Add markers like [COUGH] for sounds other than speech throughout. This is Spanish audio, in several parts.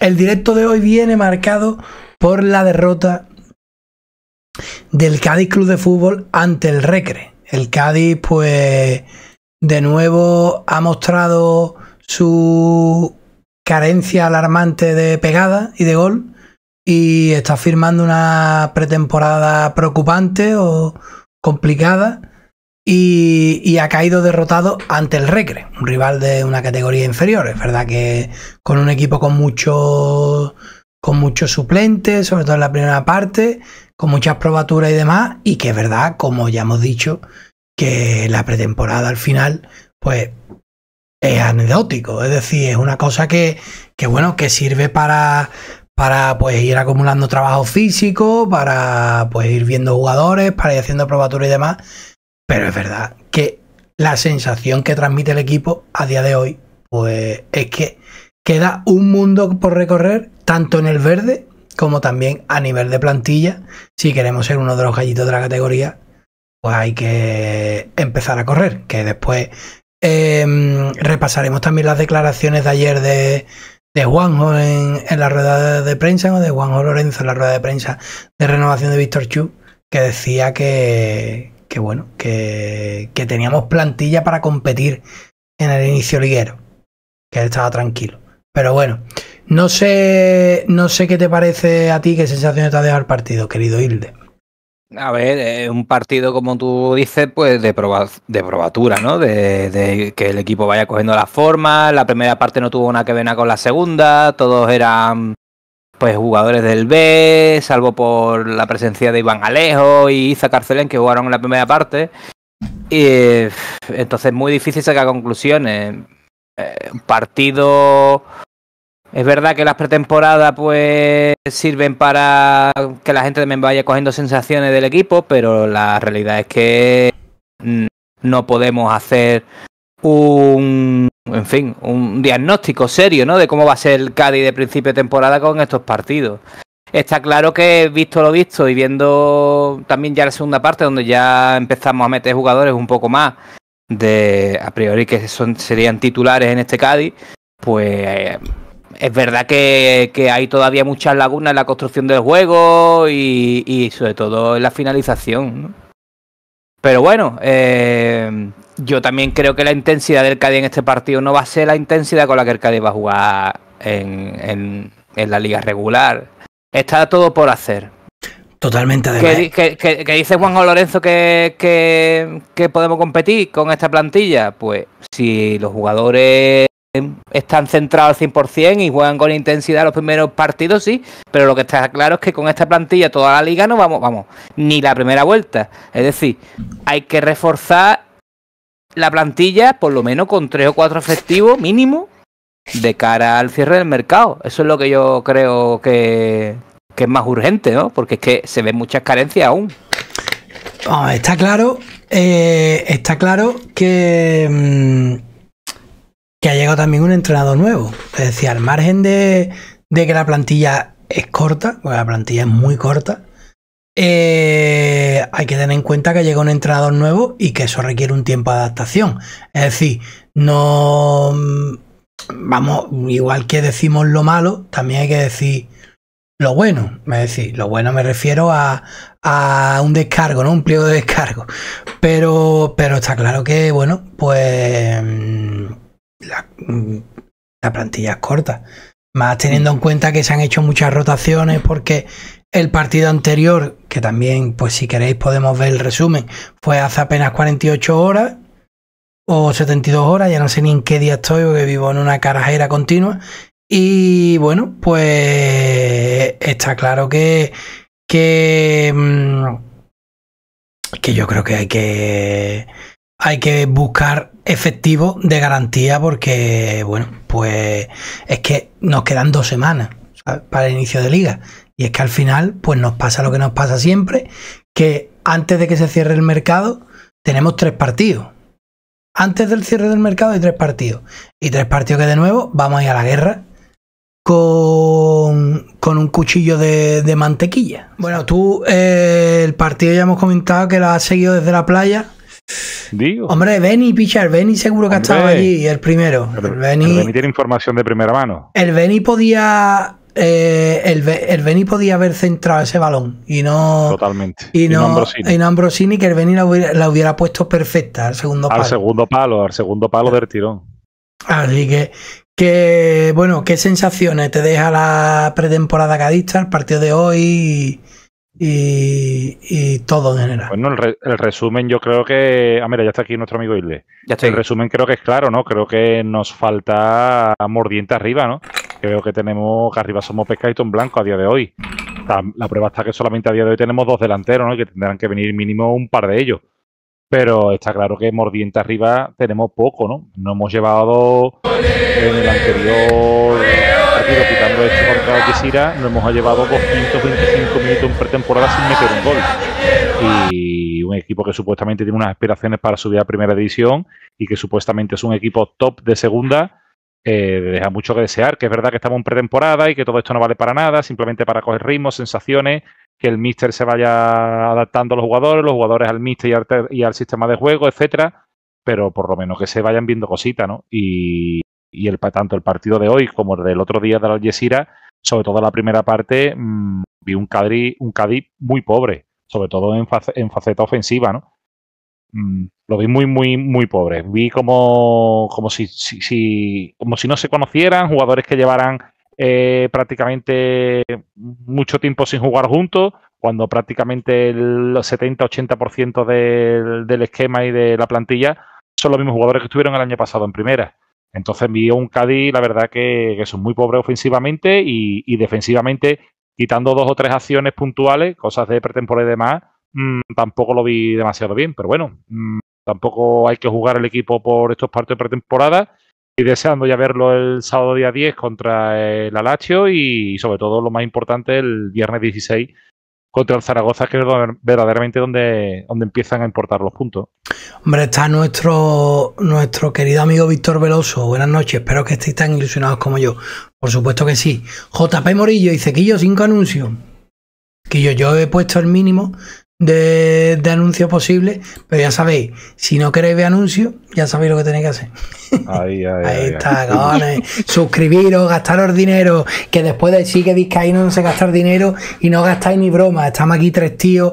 el directo de hoy viene marcado por la derrota del Cádiz Club de Fútbol ante el Recre. El Cádiz, pues, de nuevo ha mostrado su carencia alarmante de pegada y de gol y está firmando una pretemporada preocupante o complicada y, ha caído derrotado ante el Recre, un rival de una categoría inferior. Es verdad que con un equipo con muchos con muchos suplentes, sobre todo en la primera parte, con muchas probaturas y demás, y que es verdad, como ya hemos dicho, que la pretemporada al final, pues es anecdótico, es decir, es una cosa que, bueno, que sirve para, para pues ir acumulando trabajo físico, para pues ir viendo jugadores, para ir haciendo probaturas y demás, pero es verdad que la sensación que transmite el equipo a día de hoy, pues es que queda un mundo por recorrer, tanto en el verde como también a nivel de plantilla. Si queremos ser uno de los gallitos de la categoría, pues hay que empezar a correr. Que después em, repasaremos también las declaraciones de ayer de, Juanjo en, en, la rueda de, prensa, o de Juanjo Lorenzo en la rueda de prensa de renovación de Víctor Chu, que decía que, que bueno, que, teníamos plantilla para competir en el inicio liguero. Que estaba tranquilo. Pero bueno, no sé, no sé qué te parece a ti, qué sensaciones te ha dejado el partido, querido Hilde. A ver, es un partido como tú dices, pues de, de probatura, ¿no? De, que el equipo vaya cogiendo la forma. La primera parte no tuvo una que ver con la segunda. Todos eran pues jugadores del B, salvo por la presencia de Iván Alejo y Iza Carcelén que jugaron en la primera parte. Y entonces muy difícil sacar conclusiones. Eh, un partido. Es verdad que las pretemporadas pues sirven para que la gente también vaya cogiendo sensaciones del equipo, pero la realidad es que mm, no podemos hacer un en fin, un diagnóstico serio, ¿no? De cómo va a ser el Cádiz de principio de temporada con estos partidos. Está claro que visto lo visto y viendo también ya la segunda parte, donde ya empezamos a meter jugadores un poco más de a priori que son, serían titulares en este Cádiz, pues eh, es verdad que, hay todavía muchas lagunas en la construcción del juego y, y sobre todo en la finalización. ¿no? Pero bueno, eh, yo también creo que la intensidad del Cádiz en este partido no va a ser la intensidad con la que el Cádiz va a jugar en, la liga regular. Está todo por hacer. Totalmente de que, dice Juanjo Lorenzo que, que, podemos competir con esta plantilla. Pues si los jugadores están centrados al 100% y juegan con intensidad los primeros partidos, sí. Pero lo que está claro es que con esta plantilla toda la liga no vamos, vamos, ni la primera vuelta. Es decir, hay que reforzar la plantilla, por lo menos con tres o cuatro efectivos mínimo, de cara al cierre del mercado. Eso es lo que yo creo que, es más urgente, ¿no? Porque es que se ven muchas carencias aún. Oh, está claro, eh, está claro que, mm, que ha llegado también un entrenador nuevo. Es decir, al margen de, de que la plantilla es corta, porque la plantilla es muy corta, eh, hay que tener en cuenta que llega un entrenador nuevo y que eso requiere un tiempo de adaptación. Es decir, no mm, vamos, igual que decimos lo malo, también hay que decir lo bueno. Es decir, lo bueno me refiero a, un descargo, ¿no? Un pliego de descargo. Pero, pero está claro que, bueno, pues mm, la, mm, la plantilla es corta. Más teniendo en cuenta que se han hecho muchas rotaciones porque el partido anterior, que también, pues si queréis podemos ver el resumen, fue hace apenas 48 horas o 72 horas, ya no sé ni en qué día estoy porque vivo en una carajera continua. Y bueno, pues está claro que, que, mm, que yo creo que hay que hay que buscar efectivo de garantía porque, bueno, pues es que nos quedan dos semanas para el inicio de liga. Y es que al final, pues nos pasa lo que nos pasa siempre, que antes de que se cierre el mercado, tenemos tres partidos. Antes del cierre del mercado hay tres partidos. Y tres partidos que de nuevo vamos a ir a la guerra con, un cuchillo de, mantequilla. Bueno, tú eh, el partido ya hemos comentado que lo has seguido desde la playa. Digo. Hombre, Benny, pichar, Benny seguro que ha estado allí, el primero. El, el, información de primera mano. El Benny podía eh, el, Beni podía haber centrado ese balón y no. Totalmente. Y no, y Ambrosini. que el Beni la hubiera, puesto perfecta al segundo palo. Al segundo palo, al segundo palo del tirón. Así que, que bueno, ¿qué sensaciones te deja la pretemporada cadista, el partido de hoy y, todo en general? Bueno, el, el, resumen yo creo que... Ah, mira, ya está aquí nuestro amigo Isle. Ya está el resumen creo que es claro, ¿no? Creo que nos falta mordiente arriba, ¿no? que veo que tenemos, que arriba somos pesca blanco a día de hoy. La, prueba está que solamente a día de hoy tenemos dos delanteros, ¿no? Y que tendrán que venir mínimo un par de ellos. Pero está claro que mordiente arriba tenemos poco, ¿no? No hemos llevado en el anterior partido, quitando este contra quisira... ...no hemos llevado 225 minutos en pretemporada sin meter un gol. Y un equipo que supuestamente tiene unas aspiraciones para subir a primera división y que supuestamente es un equipo top de segunda, deja mucho que desear, que es verdad que estamos en pretemporada y que todo esto no vale para nada, simplemente para coger ritmos, sensaciones, que el míster se vaya adaptando a los jugadores, los jugadores al míster y al, y al sistema de juego, etcétera, pero por lo menos que se vayan viendo cositas, ¿no? Y, y el, tanto el partido de hoy como el del otro día de la Algeciras, sobre todo la primera parte, mm, vi un Cádiz, un muy pobre, sobre todo en, faceta ofensiva, ¿no? Mm, lo vi muy, muy, muy pobre. Vi como, como, si, como si no se conocieran, jugadores que llevaran eh, prácticamente mucho tiempo sin jugar juntos, cuando prácticamente el 70-80% del, del esquema y de la plantilla son los mismos jugadores que estuvieron el año pasado en primera. Entonces vi un Cádiz, la verdad, que, que son muy pobres ofensivamente y, defensivamente, quitando dos o tres acciones puntuales, cosas de pretemporada y demás, mm, tampoco lo vi demasiado bien. Pero bueno, mm, Tampoco hay que jugar el equipo por estos partidos de pretemporada. Y deseando ya verlo el sábado día 10 contra el Alachio. y sobre todo lo más importante el viernes 16 contra el Zaragoza, que es verdaderamente donde, empiezan a importar los puntos. Hombre, está nuestro, nuestro querido amigo Víctor Veloso. Buenas noches, espero que estéis tan ilusionados como yo. Por supuesto que sí. JP Morillo y cequillo cinco anuncios. Que yo he puesto el mínimo de, anuncios posibles, pero ya sabéis, si no queréis ver anuncios, ya sabéis lo que tenéis que hacer. [LAUGHS] Ahí, está, ahí. Suscribiros, gastaros dinero, que después de sí que ahí no sé gastar dinero y no gastáis ni broma. Estamos aquí tres tíos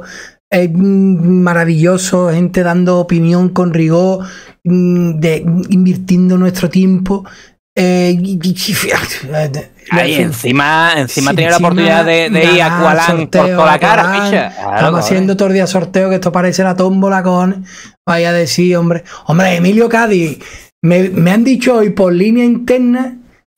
es maravilloso, gente dando opinión con rigor, mm, de, invirtiendo nuestro tiempo. Eh, Ahí encima, encima tiene tenía la oportunidad de, ir a Kualan por toda la cara, picha. Estamos haciendo todo el día sorteo, que esto parece la tómbola con. Vaya de decir, hombre. Hombre, Emilio Cádiz, me, han dicho hoy por línea interna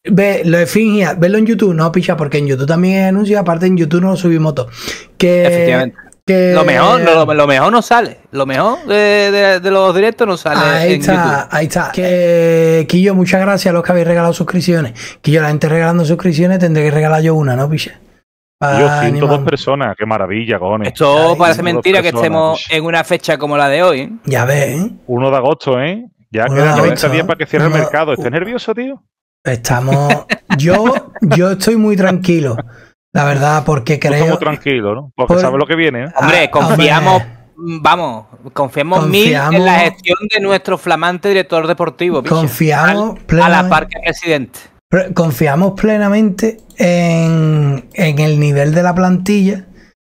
Ve, lo de fingir, velo en YouTube, no picha, porque en YouTube también es anuncio, aparte en YouTube no lo subimos todo. Que lo, mejor, lo, mejor no sale. Lo mejor de, los directos no sale. Ahí está, ahí está. Que, Quillo, muchas gracias a los que habéis regalado suscripciones. Quillo, la gente regalando suscripciones tendré que regalar yo una, ¿no, Piche? Yo, 102 personas, qué maravilla, con Esto parece mentira que estemos en una fecha como la de hoy. ¿eh? Ya ves, ¿eh? 1 de agosto, ¿eh? Ya quedan 90 días ¿eh? para que cierre el mercado. ¿Estás nervioso, tío? Estamos. yo, yo estoy muy tranquilo. La verdad, porque pues creo. Estamos ¿no? Porque sabes lo que viene. ¿eh? Hombre, ah, confiamos. Vamos, confiamos, mil en la gestión de nuestro flamante director deportivo. confiamos a la parte que presidente. Confiamos plenamente en, el nivel de la plantilla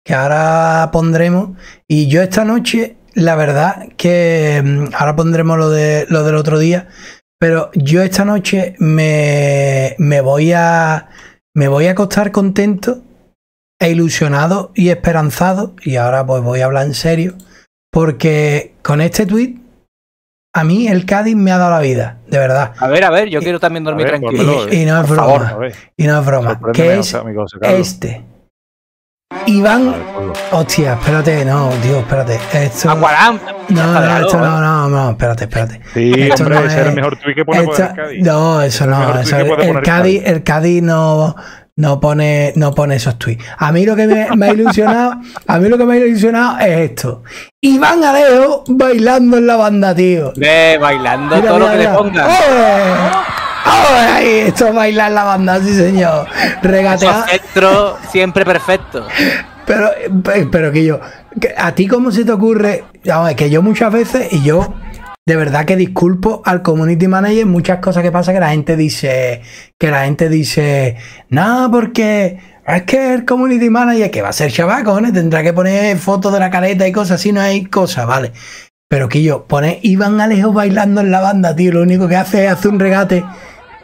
que ahora pondremos. Y yo esta noche, la verdad que mm, ahora pondremos lo, de, lo del otro día, pero yo esta noche me voy a me voy a acostar contento e ilusionado y esperanzado, y ahora pues voy a hablar en serio, porque con este tweet a mí el Cádiz me ha dado la vida, de verdad. A ver, a ver, yo quiero también dormir tranquilo. Y, no es broma. y no es broma. Que es este. Iván. Hostia, espérate, no, tío, espérate. Esto... Ah, no, no, ¿eh? no, no, espérate, espérate. Sí, esto hombre, no es... el mejor tweet que pone esto... el Cádiz. No, eso no. Eso, el, el, Cádiz, el Cádiz no, no, pone, no pone esos tweets. A mí lo que me, ha ilusionado, a mí lo que me ha ilusionado es esto. Iván Alejo bailando en la banda, tío. Ve, bailando todo lo que le pongan. ¡Ay! Esto bailar la banda, sí señor. Regatear. Centro siempre perfecto. Pero, pero que yo, ¿a ti cómo se te ocurre? es que yo muchas veces, y yo de verdad que disculpo al community manager muchas cosas que pasa que la gente dice, que la gente dice, No, porque es que el community manager que va a ser chaval, tendrá que poner fotos de la careta y cosas así, no hay cosas, vale. Pero que yo, pone Iván Alejo bailando en la banda, tío, lo único que hace es hacer un regate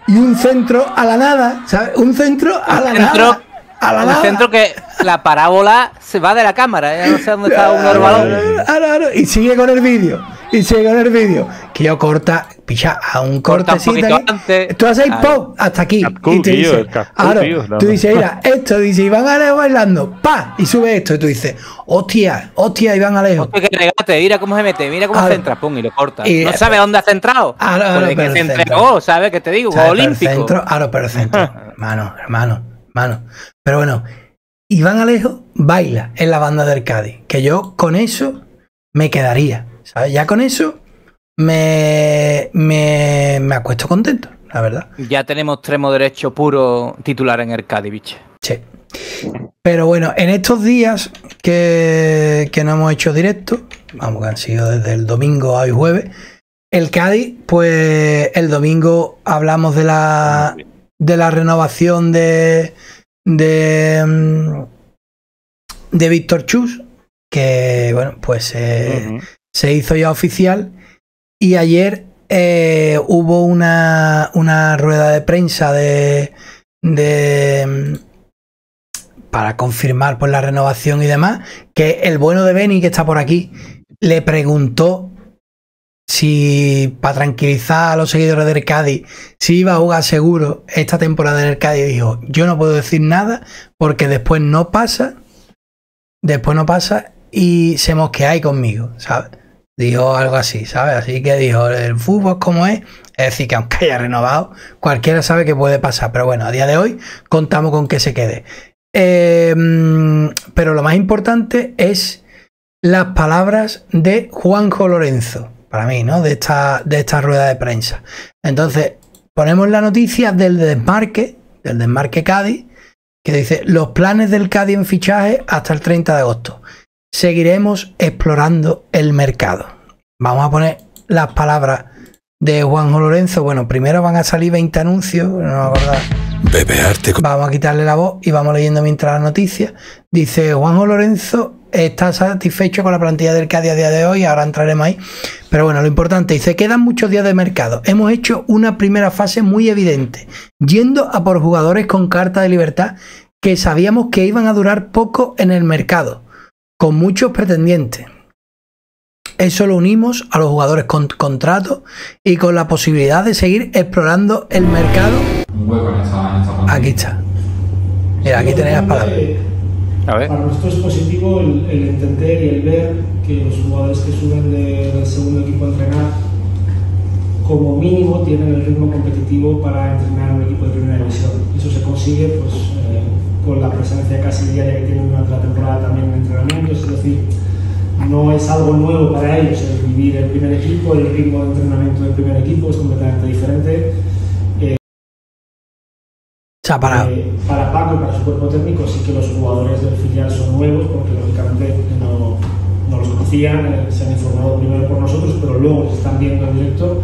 y un centro a la nada, ¿sabes? Un centro a la nada. A centro que la parábola se va de la cámara, ya ¿eh? no sé dónde está [LAUGHS] el Y sigue con el vídeo y se en el vídeo. Que yo corta, picha, a un cortecito. tú haces pop hasta aquí. y tú dices, claro, tú dices, mira, esto, dice Iván Alejo bailando, pa, y sube esto. Y tú dices, hostia, hostia, Iván Alejo. Hostia, mira cómo se mete, mira cómo centra, se entra, pum, y lo corta. Y, no eh, sabe dónde ha centrado. Ahora, se entregó, ¿sabes qué te digo? olímpico. Centro, ahora, pero centro. [LAUGHS] hermano, hermano, hermano. Pero bueno, Iván Alejo baila en la banda del Cádiz, que yo con eso me quedaría. Ya con eso me, me, me acuesto contento, la verdad. Ya tenemos tremo derecho puro titular en el Cádiz, Sí. Pero bueno, en estos días que, que no hemos hecho directo, vamos, que han sido desde el domingo a hoy jueves, el Cádiz, pues el domingo hablamos de la, de la renovación de, de, mm, de Víctor Chus, que bueno, pues eh, se hizo ya oficial y ayer eh, hubo una, rueda de prensa de, para confirmar pues, la renovación y demás, que el bueno de Benny, que está por aquí, le preguntó si para tranquilizar a los seguidores del Cádiz, si iba a jugar seguro esta temporada en el Cádiz, dijo, yo no puedo decir nada porque después no pasa, después no pasa y se mosqueáis conmigo, ¿sabes? Dijo algo así, ¿sabes? Así que dijo, el fútbol como es, es decir, que aunque haya renovado, cualquiera sabe que puede pasar. Pero bueno, a día de hoy contamos con que se quede. Em, pero lo más importante es las palabras de Juanjo Lorenzo, para mí, ¿no? De esta, de esta rueda de prensa. Entonces, ponemos la noticia del desmarque, del desmarque Cádiz, que dice los planes del Cádiz en fichaje hasta el 30 de agosto seguiremos explorando el mercado. Vamos a poner las palabras de Juanjo Lorenzo. Bueno, primero van a salir 20 anuncios, Vamos a quitarle la voz y vamos leyendo mientras la noticia Dice Juanjo Lorenzo está satisfecho con la plantilla del Cádiz a día de hoy, ahora entraremos ahí. Pero bueno, lo importante, dice, quedan muchos días de mercado. Hemos hecho una primera fase muy evidente, yendo a por jugadores con carta de libertad que sabíamos que iban a durar poco en el mercado con muchos pretendientes. Eso lo unimos a los jugadores con contrato y con la posibilidad de seguir explorando el mercado. Aquí está. Mira, aquí tenéis palabras. A ver. Para nosotros es positivo el, el, entender y el ver que los jugadores que suben del segundo equipo a entrenar, como mínimo, tienen el ritmo competitivo para entrenar un equipo de primera división. Eso se consigue pues, eh, con la presencia casi diaria que tienen durante la temporada también en entrenamiento, es decir, no es algo nuevo para ellos el vivir el primer equipo, el ritmo de entrenamiento del primer equipo es completamente diferente. Eh, para... para Paco y para su cuerpo técnico sí que los jugadores del filial son nuevos porque lógicamente no, no los conocían, eh, se han informado primero por nosotros, pero luego se están viendo en directo.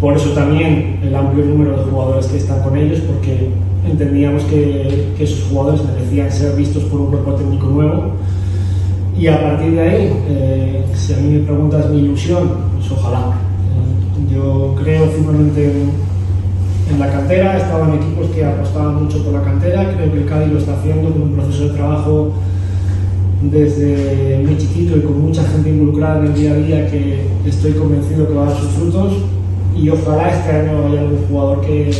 Por eso también el amplio número de jugadores que están con ellos, porque entendíamos que, esos sus jugadores merecían ser vistos por un cuerpo técnico nuevo y a partir de ahí, eh, si a mí me preguntas mi ilusión, pues ojalá. Eh, yo creo firmemente en, la cantera, estaban equipos que apostaban mucho por la cantera, creo que el Cádiz lo está haciendo con un proceso de trabajo desde muy chiquito y con mucha gente involucrada en el día a día que estoy convencido que va a dar sus frutos y ojalá este año haya algún jugador que,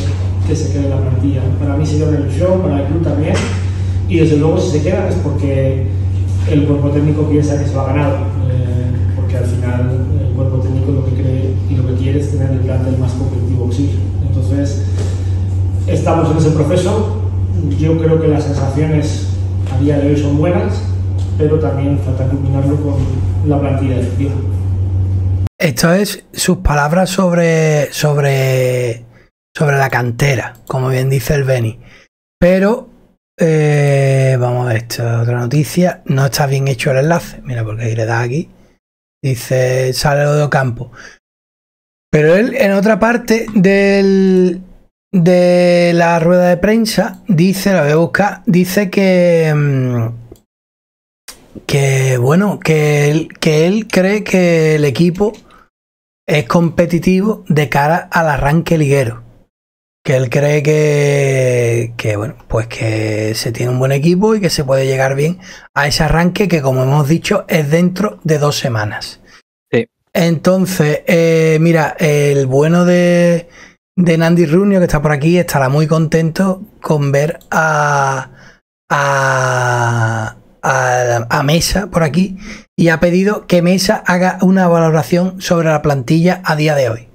que se quede la plantilla. Para mí sería el show, para el club también. Y desde luego si se quedan es porque el cuerpo técnico piensa que se va a ganar. Eh, porque al final el cuerpo técnico lo que cree y lo que quiere es tener el plantel más competitivo posible. Entonces, estamos en ese proceso. Yo creo que las sensaciones a día de hoy son buenas, pero también falta combinarlo con la plantilla efectiva. Esto es sus palabras sobre, sobre sobre la cantera, como bien dice el Beni. Pero, eh, vamos a ver, esta otra noticia. No está bien hecho el enlace. Mira, porque ahí le da aquí. Dice, sale lo de Ocampo. Pero él, en otra parte del, de la rueda de prensa, dice, la voy a buscar, dice que. Mm, que bueno, que que él cree que el equipo es competitivo de cara al arranque liguero que él cree que, bueno, pues que se tiene un buen equipo y que se puede llegar bien a ese arranque que, como hemos dicho, es dentro de dos semanas. Entonces, eh, mira, el bueno de, de Nandi Runio, que está por aquí, estará muy contento con ver a, a, a, Mesa por aquí y ha pedido que Mesa haga una valoración sobre la plantilla a día de hoy.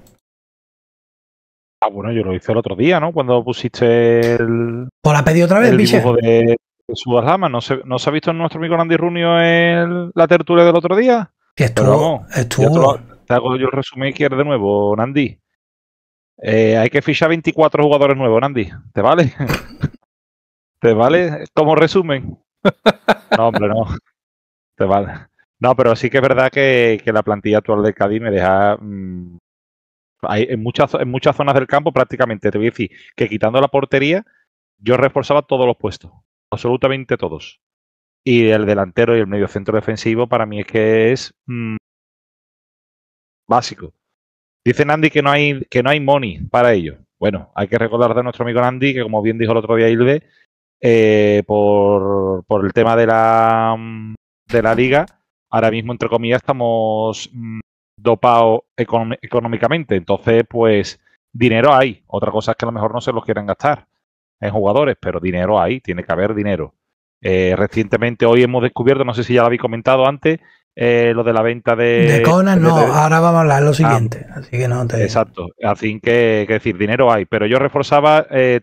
Ah, bueno, yo lo hice el otro día, ¿no? Cuando pusiste el. Pues la pedí otra vez, el dibujo de, ¿No se, ha visto en nuestro amigo Andy Runio el, la tertulia del otro día? Que estuvo. Te, hago yo el resumen quiero de nuevo, Nandi. Eh, hay que fichar 24 jugadores nuevos, Nandi. ¿Te vale? [LAUGHS] ¿Te vale? Como resumen. [LAUGHS] no, hombre, no. Te vale. No, pero sí que es verdad que, la plantilla actual de Cádiz me deja mm, en, muchas, en muchas zonas del campo prácticamente, te voy a decir, que quitando la portería, yo reforzaba todos los puestos, absolutamente todos. Y el delantero y el medio centro defensivo para mí es que es mm, básico. Dice Nandi que no hay que no hay money para ello. Bueno, hay que recordar de nuestro amigo Nandi que como bien dijo el otro día Ilve, eh, por, el tema de la mm, de la liga, ahora mismo entre comillas estamos mm, dopado económicamente. Entonces, pues, dinero hay. Otra cosa es que a lo mejor no se los quieran gastar en jugadores, pero dinero hay, tiene que haber dinero. Eh, recientemente, hoy hemos descubierto, no sé si ya lo habéis comentado antes, eh, lo de la venta de. De Conan, no, ahora vamos a hablar lo ah, siguiente. así que no Exacto, así que, decir, dinero hay, pero yo reforzaba eh,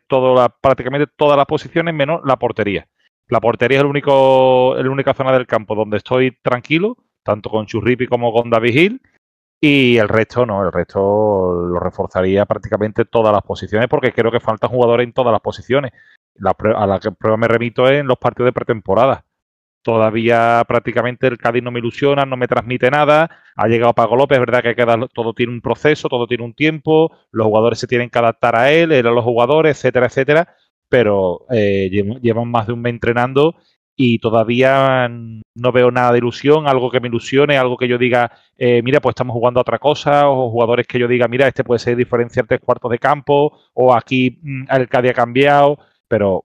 prácticamente todas las posiciones menos la portería. La portería es el único, la única zona del campo donde estoy tranquilo, tanto con Churripi como con David Hill, y el resto no, el resto lo reforzaría prácticamente todas las posiciones porque creo que faltan jugadores en todas las posiciones. a la que prueba me remito en los partidos de pretemporada. Todavía prácticamente el Cádiz no me ilusiona, no me transmite nada. Ha llegado Pago López, es verdad que queda, todo tiene un proceso, todo tiene un tiempo, los jugadores se tienen que adaptar a él, él a los jugadores, etcétera, etcétera. Pero eh, llevan más de un mes entrenando y todavía no veo nada de ilusión, algo que me ilusione, algo que yo diga, eh, mira, pues estamos jugando a otra cosa, o jugadores que yo diga, mira, este puede ser tres cuartos de campo, o aquí mm, el Cádiz ha cambiado, pero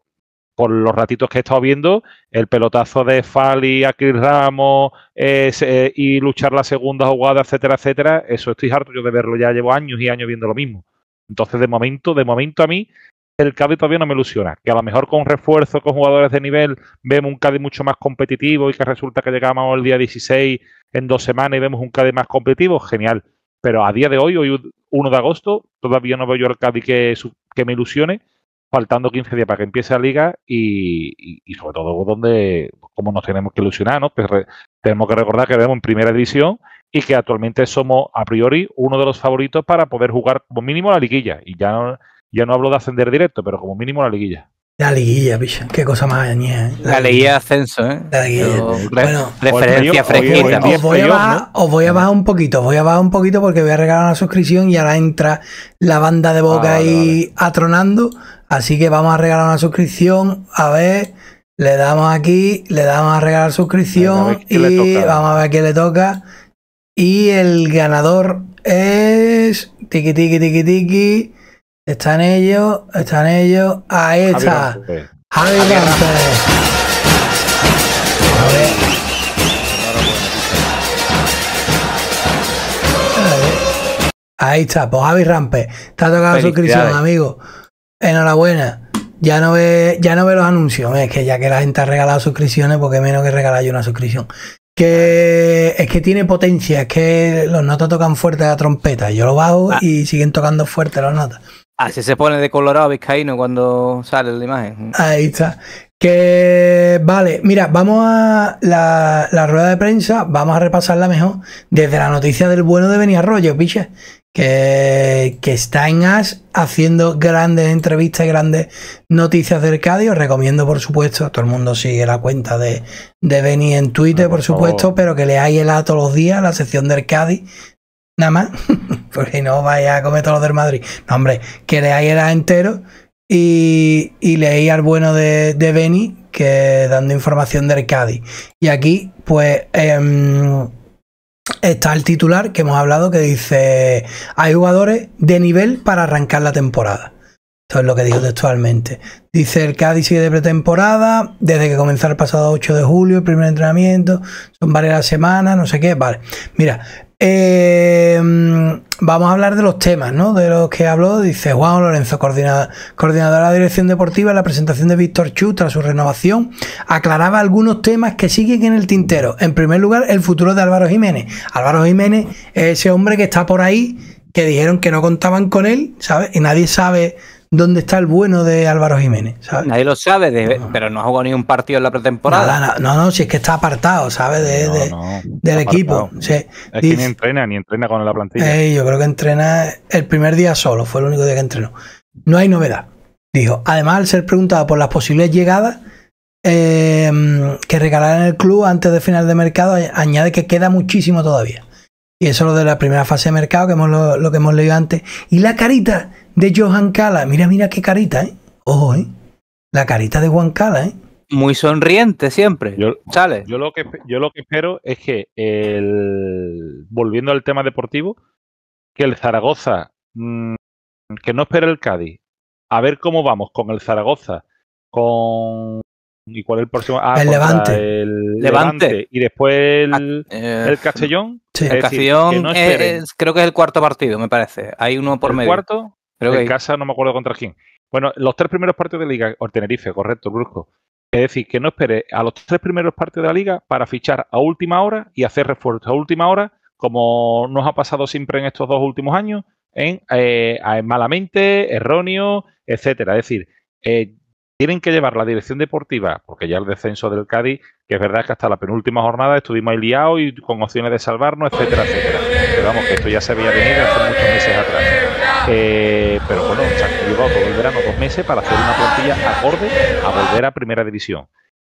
por los ratitos que he estado viendo, el pelotazo de Fali, aquí Ramos eh, y luchar la segunda jugada, etcétera, etcétera, eso estoy harto yo de verlo, ya llevo años y años viendo lo mismo. Entonces, de momento, de momento a mí el Cádiz todavía no me ilusiona. Que a lo mejor con refuerzo, con jugadores de nivel, vemos un Cádiz mucho más competitivo y que resulta que llegamos el día 16 en dos semanas y vemos un Cádiz más competitivo, genial. Pero a día de hoy, hoy 1 de agosto, todavía no veo yo Cádiz que, que me ilusione, faltando 15 días para que empiece la liga y, sobre todo donde, cómo nos tenemos que ilusionar, ¿no? Pues tenemos que recordar que vemos en primera división y que actualmente somos a priori uno de los favoritos para poder jugar como mínimo la liguilla. Y ya no, ya no hablo de ascender directo, pero como mínimo la liguilla. La liguilla, picha. Qué cosa más dañina. ¿eh? La, liguilla de ascenso, ¿eh? La liguilla. bueno, referencia Os, voy a bajar, un poquito, voy a bajar un poquito porque voy a regalar una suscripción y ahora entra la banda de boca ah, ahí atronando. Así que vamos a regalar una suscripción. A ver, le damos aquí, le damos a regalar suscripción y vamos a ver qué le toca. Y el ganador es. Tiki, tiki, tiki, tiki. Están ellos, están ellos. Ahí está. Javi Rampe. Ahí está, pues Javi Rampe. Te ha tocado suscripción, amigo. Enhorabuena. Ya no ve, ya no ve los anuncios. Es que ya que la gente ha regalado suscripciones, porque menos que regalar yo una suscripción. Que es que tiene potencia, es que los notas tocan fuerte la trompeta. Yo lo bajo ah. y siguen tocando fuerte las notas. Así se pone de colorado vizcaíno cuando sale la imagen. Ahí está. Que vale, mira, vamos a la, rueda de prensa, vamos a repasarla mejor desde la noticia del bueno de Arroyo, piche, que, que, está en As haciendo grandes entrevistas y grandes noticias del Cádiz. Os recomiendo, por supuesto, todo el mundo sigue la cuenta de, de Beni en Twitter, por, supuesto, pero que leáis el A todos los días, la sección del Cádiz, nada más, [LAUGHS] porque no vaya a comer los del Madrid. No, hombre, que leáis el entero y, y leí al bueno de, de Beni, que dando información del Cádiz. Y aquí, pues, em, está el titular que hemos hablado que dice: hay jugadores de nivel para arrancar la temporada. Esto es lo que dijo textualmente. Dice el Cádiz sigue de pretemporada, desde que comenzó el pasado 8 de julio, el primer entrenamiento, son varias semanas, no sé qué. Vale, mira, eh, mm, vamos a hablar de los temas, ¿no? De los que habló, dice Juan Lorenzo, coordinador, de la dirección deportiva, en la presentación de Víctor Chu tras su renovación, aclaraba algunos temas que siguen en el tintero. En primer lugar, el futuro de Álvaro Jiménez. Álvaro Jiménez es ese hombre que está por ahí, que dijeron que no contaban con él, ¿sabes? Y nadie sabe dónde está el bueno de Álvaro Jiménez. Nadie lo sabe, pero no ha jugado ni un partido en la pretemporada. no, no, si es que está apartado, ¿sabes? del equipo. Es que ni entrena, ni entrena con la plantilla. yo creo que entrena el primer día solo, fue el único día que entrenó. No hay novedad, dijo. Además, al ser preguntado por las posibles llegadas eh, que regalarán el club antes de final de mercado, añade que queda muchísimo todavía. Y eso es lo de la primera fase de mercado, que hemos, lo, que hemos leído antes. Y la carita de Johan Cala. Mira, mira qué carita, ¿eh? Ojo, ¿eh? La carita de Juan Cala, ¿eh? Muy sonriente siempre. Yo, yo, lo, que, yo lo que espero es que, el, volviendo al tema deportivo, que el Zaragoza, mm, que no espera el Cádiz, a ver cómo vamos con el Zaragoza, con ¿Y cuál es el próximo? Ah, el Levante. El Levante. Y después el, Castellón. Ah, eh, el Castellón creo que es el cuarto partido, me parece. Hay uno por ¿El cuarto? Creo en casa no me acuerdo contra quién. Bueno, los tres primeros partidos de liga, o Tenerife, correcto, Brusco. Es decir, que no espere a los tres primeros partidos de la liga para fichar a última hora y hacer refuerzos a última hora, como nos ha pasado siempre en estos dos últimos años, en, eh, malamente, erróneo, etcétera. Es decir, eh, tienen que llevar la dirección deportiva, porque ya el descenso del Cádiz, que es verdad que hasta la penúltima jornada estuvimos ahí liados y con opciones de salvarnos, etcétera, etcétera. Pero vamos, que esto ya se había venido hace muchos meses atrás. Eh, pero bueno, se han llevado todo el verano, dos meses, para hacer una plantilla acorde a volver a primera división.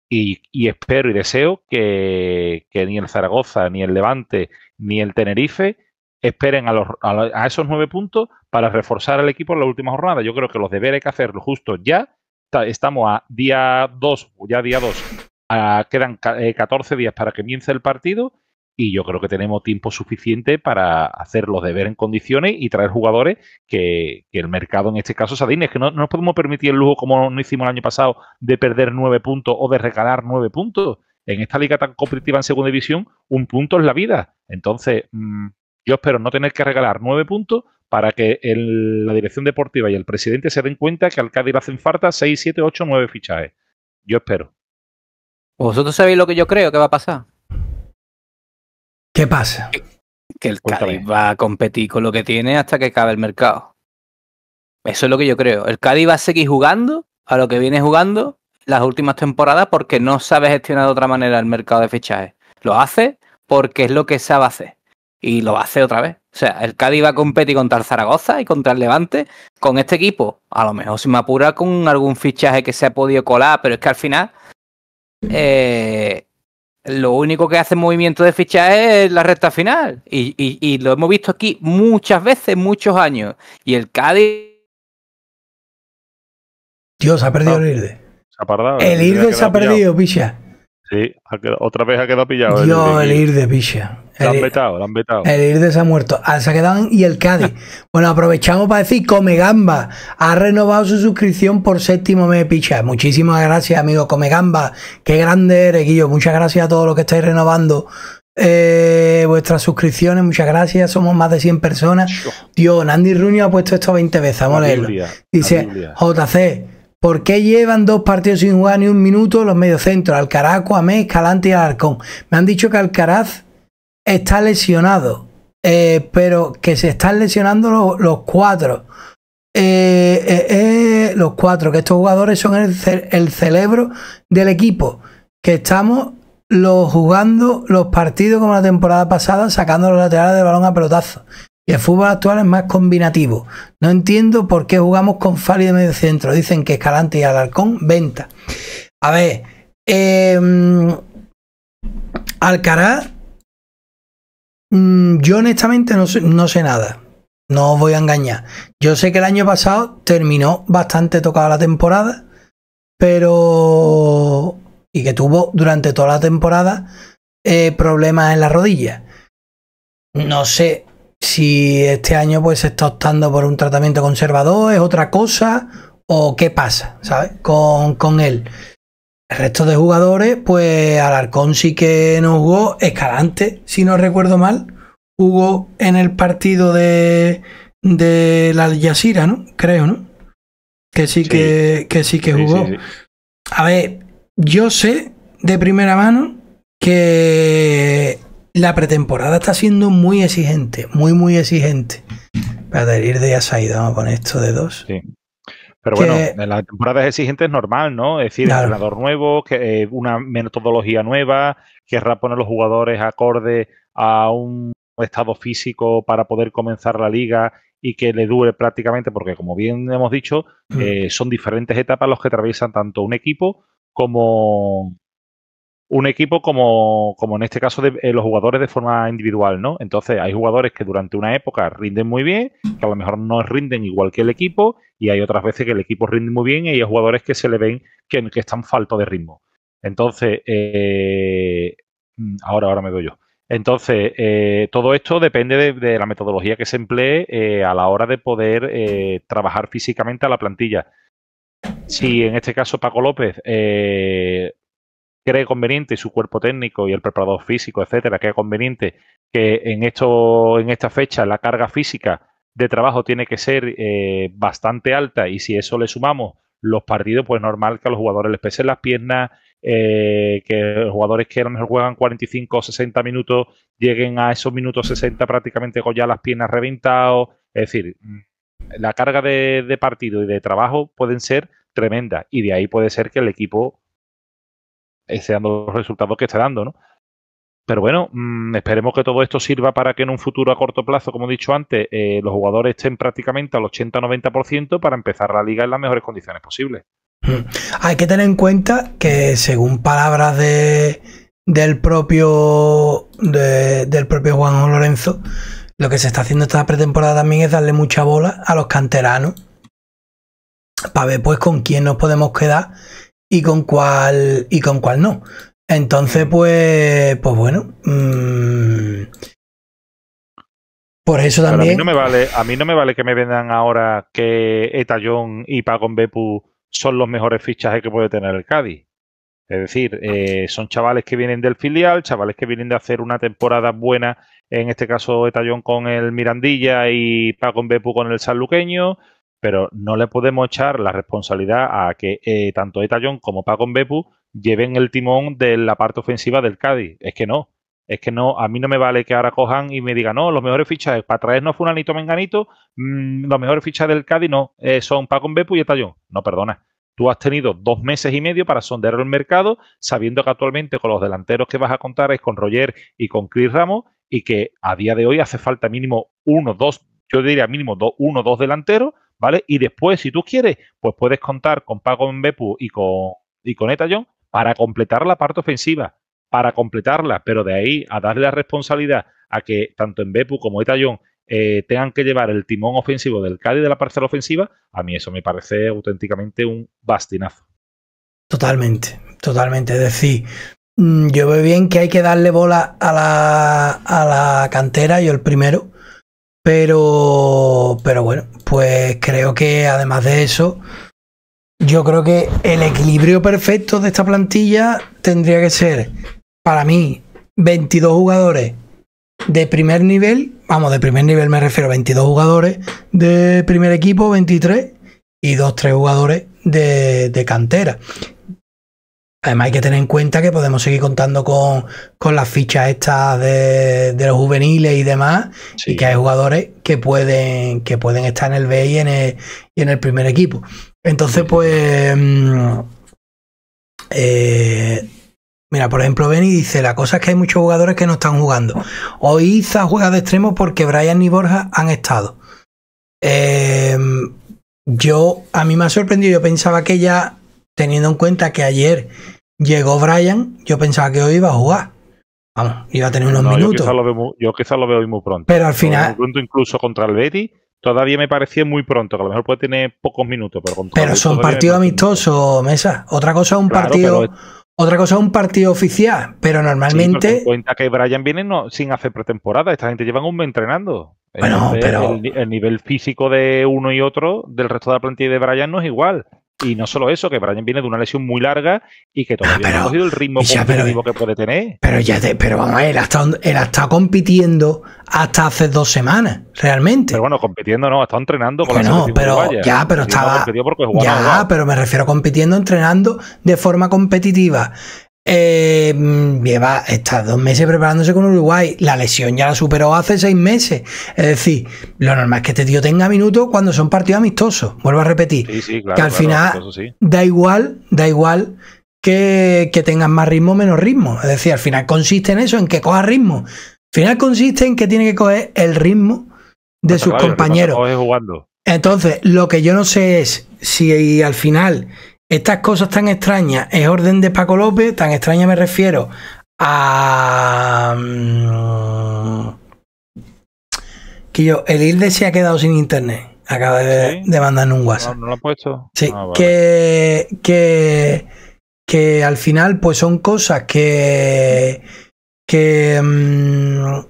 Y, espero y deseo que, ni el Zaragoza, ni el Levante, ni el Tenerife esperen a, esos nueve puntos para reforzar el equipo en la última jornada. Yo creo que los deberes hay que hacerlo justo ya estamos a día 2, ya día 2, ah, quedan 14 eh, días para que comience el partido y yo creo que tenemos tiempo suficiente para hacer los deberes en condiciones y traer jugadores que, que el mercado en este caso se adine. que no, nos podemos permitir el lujo, como no hicimos el año pasado, de perder nueve puntos o de regalar nueve puntos. En esta liga tan competitiva en segunda división, un punto es la vida. Entonces, mm, yo espero no tener que regalar nueve puntos para que la dirección deportiva y el presidente se den cuenta que al Cádiz hacen falta 6, 7, 8, 9 fichajes. Yo espero. ¿Vosotros sabéis lo que yo creo que va a pasar? ¿Qué pasa? Que, el Cádiz va a competir con lo que tiene hasta que acabe el mercado. Eso es lo que yo creo. El Cádiz va a seguir jugando a lo que viene jugando las últimas temporadas porque no sabe gestionar de otra manera el mercado de fichajes. Lo hace porque es lo que sabe hacer. Y lo hace otra vez. O sea, el Cádiz va a competir contra el Zaragoza y contra el Levante con este equipo. A lo mejor se me apura con algún fichaje que se ha podido colar, pero es que al final eh, lo único que hace movimiento de fichaje es la recta final. Y, lo hemos visto aquí muchas veces, muchos años. Y el Cádiz... Dios, ha perdido el ah. Irde. el, Irde se ha perdido, Sí, otra vez ha quedado pillado. Dios, el Irde, Picha. Lo han vetado, El Irde se ha muerto. Al Saquedán y el Cádiz. [LAUGHS] bueno, aprovechamos para decir, Come Gamba ha renovado su suscripción por séptimo mes de picha. Muchísimas gracias, amigo Come Gamba. Qué grande eres, Muchas gracias a todos los que estáis renovando eh, vuestras suscripciones. Muchas gracias. Somos más de 100 personas. Dios, Andy Ruño ha puesto esto 20 veces. Vamos a leerlo. Dice, JC, ¿Por qué llevan dos partidos sin jugar ni un minuto los mediocentros? Alcaraz, a Escalante y Alarcón. Me han dicho que Alcaraz está lesionado, eh, pero que se están lesionando los, cuatro. Eh, eh, los cuatro, que estos jugadores son el, celebro cerebro del equipo, que estamos los jugando los partidos como la temporada pasada, sacando los laterales de balón a pelotazo. Y el fútbol actual es más combinativo. No entiendo por qué jugamos con Fali de medio centro. Dicen que Escalante y Alarcón, venta. A ver, eh, Alcaraz Mm, yo honestamente no sé, nada. No os voy a engañar. Yo sé que el año pasado terminó bastante tocada la temporada, pero... Y que tuvo durante toda la temporada eh, problemas en la rodilla. No sé si este año pues está optando por un tratamiento conservador, es otra cosa, o qué pasa, ¿sabes? Con, con él. El resto de jugadores, pues Alarcón sí que no jugó, Escalante, si no recuerdo mal, jugó en el partido de, de la Yacira, ¿no? Creo, ¿no? Que sí, Que, que, sí que jugó. A ver, yo sé de primera mano que la pretemporada está siendo muy exigente, muy, muy exigente. Para ir de ya vamos a esto de dos. Sí. Pero bueno, en las temporadas exigentes es normal, ¿no? Es decir, un entrenador nuevo, que, eh, una metodología nueva, querrá poner los jugadores acorde a un estado físico para poder comenzar la liga y que le dure prácticamente, porque como bien hemos dicho, mm. eh, son diferentes etapas los que atraviesan tanto un equipo como, un equipo como, en este caso de eh, los jugadores de forma individual, ¿no? Entonces hay jugadores que durante una época rinden muy bien, que a lo mejor no rinden igual que el equipo, y hay otras veces que el equipo rinde muy bien y hay jugadores que se le ven que, están falto de ritmo. Entonces, eh, mm, ahora, ahora me doy yo. Entonces, eh, todo esto depende de, la metodología que se emplee a la hora de poder trabajar físicamente a la plantilla. Si en este caso Paco López cree conveniente su cuerpo técnico y el preparador físico, etcétera, es conveniente que en, esto, en esta fecha la carga física de trabajo tiene que ser eh, bastante alta y si eso le sumamos los partidos, pues normal que a los jugadores les pesen las piernas, eh, que los jugadores que a lo mejor juegan 45 o 60 minutos lleguen a esos minutos 60 prácticamente con ya las piernas reventados Es decir, mm, la carga de, de partido y de trabajo pueden ser tremendas y de ahí puede ser que el equipo esté los resultados que esté dando, ¿no? Pero bueno, mm, esperemos que todo esto sirva para que en un futuro a corto plazo, como he dicho antes, eh, los jugadores estén prácticamente al 80-90% para empezar la liga en las mejores condiciones posibles. Hmm. Hay que tener en cuenta que según palabras del, propio, del propio Juan Lorenzo, lo que se está haciendo esta pretemporada también es darle mucha bola a los canteranos para ver pues con quién nos podemos quedar y con cuál y con cuál no. Entonces, mm. pues, pues bueno. Mm, por eso también. a mí, no me vale, a mí no me vale que me vendan ahora que Etallón y Pagón Bepu son los mejores fichajes que puede tener el Cádiz. Es decir, eh, son chavales que vienen del filial, chavales que vienen de hacer una temporada buena, en este caso Etallón con el Mirandilla y Pagón Bepu con el Sanluqueño, pero no le podemos echar la responsabilidad a que eh, tanto John como Paco Bepu lleven el timón de la parte ofensiva del Cádiz. Es que no. Es que no, a mí no me vale que ahora cojan y me digan, no, los mejores fichas para traernos Fulanito Menganito, mm, los mejores fichas del Cádiz no, eh, son Paco Bepu y Etayón. No, perdona. Tú has tenido dos meses y medio para sondear el mercado, sabiendo que actualmente con los delanteros que vas a contar es con Roger y con Chris Ramos, y que a día de hoy hace falta mínimo uno, dos, yo diría mínimo uno, dos delanteros ¿vale? Y después, si tú quieres, pues puedes contar con pago en Bepu y con, y con para completar la parte ofensiva, para completarla, pero de ahí a darle la responsabilidad a que tanto en Bepu como Etayon eh, tengan que llevar el timón ofensivo del Cádiz de la parcela ofensiva, a mí eso me parece auténticamente un bastinazo. Totalmente, totalmente. Es decir, mm, yo veo bien que hay que darle bola a la, a la cantera, y el primero, pero, pero bueno, pues creo que además de eso, yo creo que el equilibrio perfecto de esta plantilla tendría que ser, para mí, 22 jugadores de primer nivel, vamos, de primer nivel me refiero a 22 jugadores de primer equipo, 23 y 2-3 jugadores de, de, cantera. Además hay que tener en cuenta que podemos seguir contando con, las fichas estas de, los juveniles y demás, y que hay jugadores que pueden, que pueden estar en el B y en el, primer equipo. Entonces, pues... Mm, eh, mira, por ejemplo, Benny dice, la cosa es que hay muchos jugadores que no están jugando. Hoy Iza juega de extremo porque Brian y Borja han estado. Eh, yo, a mí me ha sorprendido, yo pensaba que ya teniendo en cuenta que ayer llegó Brian, yo pensaba que hoy iba a jugar. Vamos, iba a tener unos minutos. Yo quizás, lo veo muy, muy pronto. Pero al final. incluso contra el Betty, todavía me parecía muy pronto, que a lo mejor puede tener pocos minutos, pero Pero son partidos amistosos, Mesa. Otra cosa es un partido otra cosa es un partido oficial, pero normalmente cuenta que Brian viene no, sin hacer pretemporada, esta gente llevan un mes entrenando. Bueno, pero el, el, nivel físico de uno y otro del resto de la plantilla de Brian no es igual. Y no solo eso, que Brian viene de una lesión muy larga y que todavía ah, no ha cogido el ritmo competitivo que puede tener. Pero ya pero vamos, él ha, él ha compitiendo hasta hace dos semanas, realmente. Pero bueno, compitiendo no, ha estado entrenando con la pero, Ya, eh. pero estaba. Ya, pero me refiero a compitiendo, entrenando de forma competitiva. Eh, lleva está dos meses preparándose con Uruguay. La lesión ya la superó hace seis meses. Es decir, lo normal es que este tío tenga minutos cuando son partidos amistosos. Vuelvo a repetir. que al final da igual, da igual que, que tengas más ritmo o menos ritmo. Es decir, al final consiste en eso, en que coja ritmo. Al final consiste en que tiene que coger el ritmo de sus compañeros. Entonces, lo que yo no sé es si al final estas cosas tan extrañas es orden de Paco López, tan extraña me refiero a... Mm, que yo, el ILDE se ha quedado sin internet. Acaba de, mandar un WhatsApp. No, lo puesto. Sí, ah, que, que, que al final pues son cosas que... que... Mm,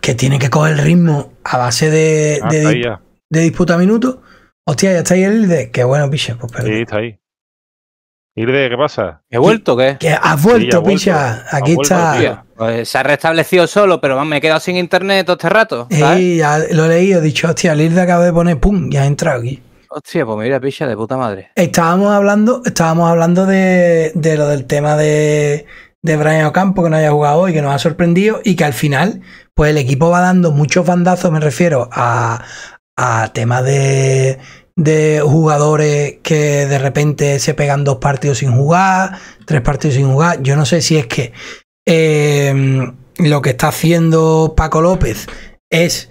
que tiene que coger el ritmo a base de, ah, de, disputa a minutos Hostia, ya está ahí el de. Qué bueno, picha. Pues, sí, está ahí. Irde, ¿qué pasa? ¿He vuelto qué? Que has vuelto, picha. Aquí está. Pues, se ha restablecido solo, pero me he quedado sin internet todo este rato. Sí, ya lo he leído, he dicho, hostia, el Irde acaba de poner pum, ya ha entrado aquí. Hostia, pues mira, picha, de puta madre. Estábamos hablando, estábamos hablando de, lo del tema de, de Brian Ocampo que no haya jugado hoy, que nos ha sorprendido y que al final, pues el equipo va dando muchos bandazos, me refiero a temas de de jugadores que de repente se pegan dos partidos sin jugar, tres partidos sin jugar. Yo no sé si es que eh, lo que está haciendo Paco López es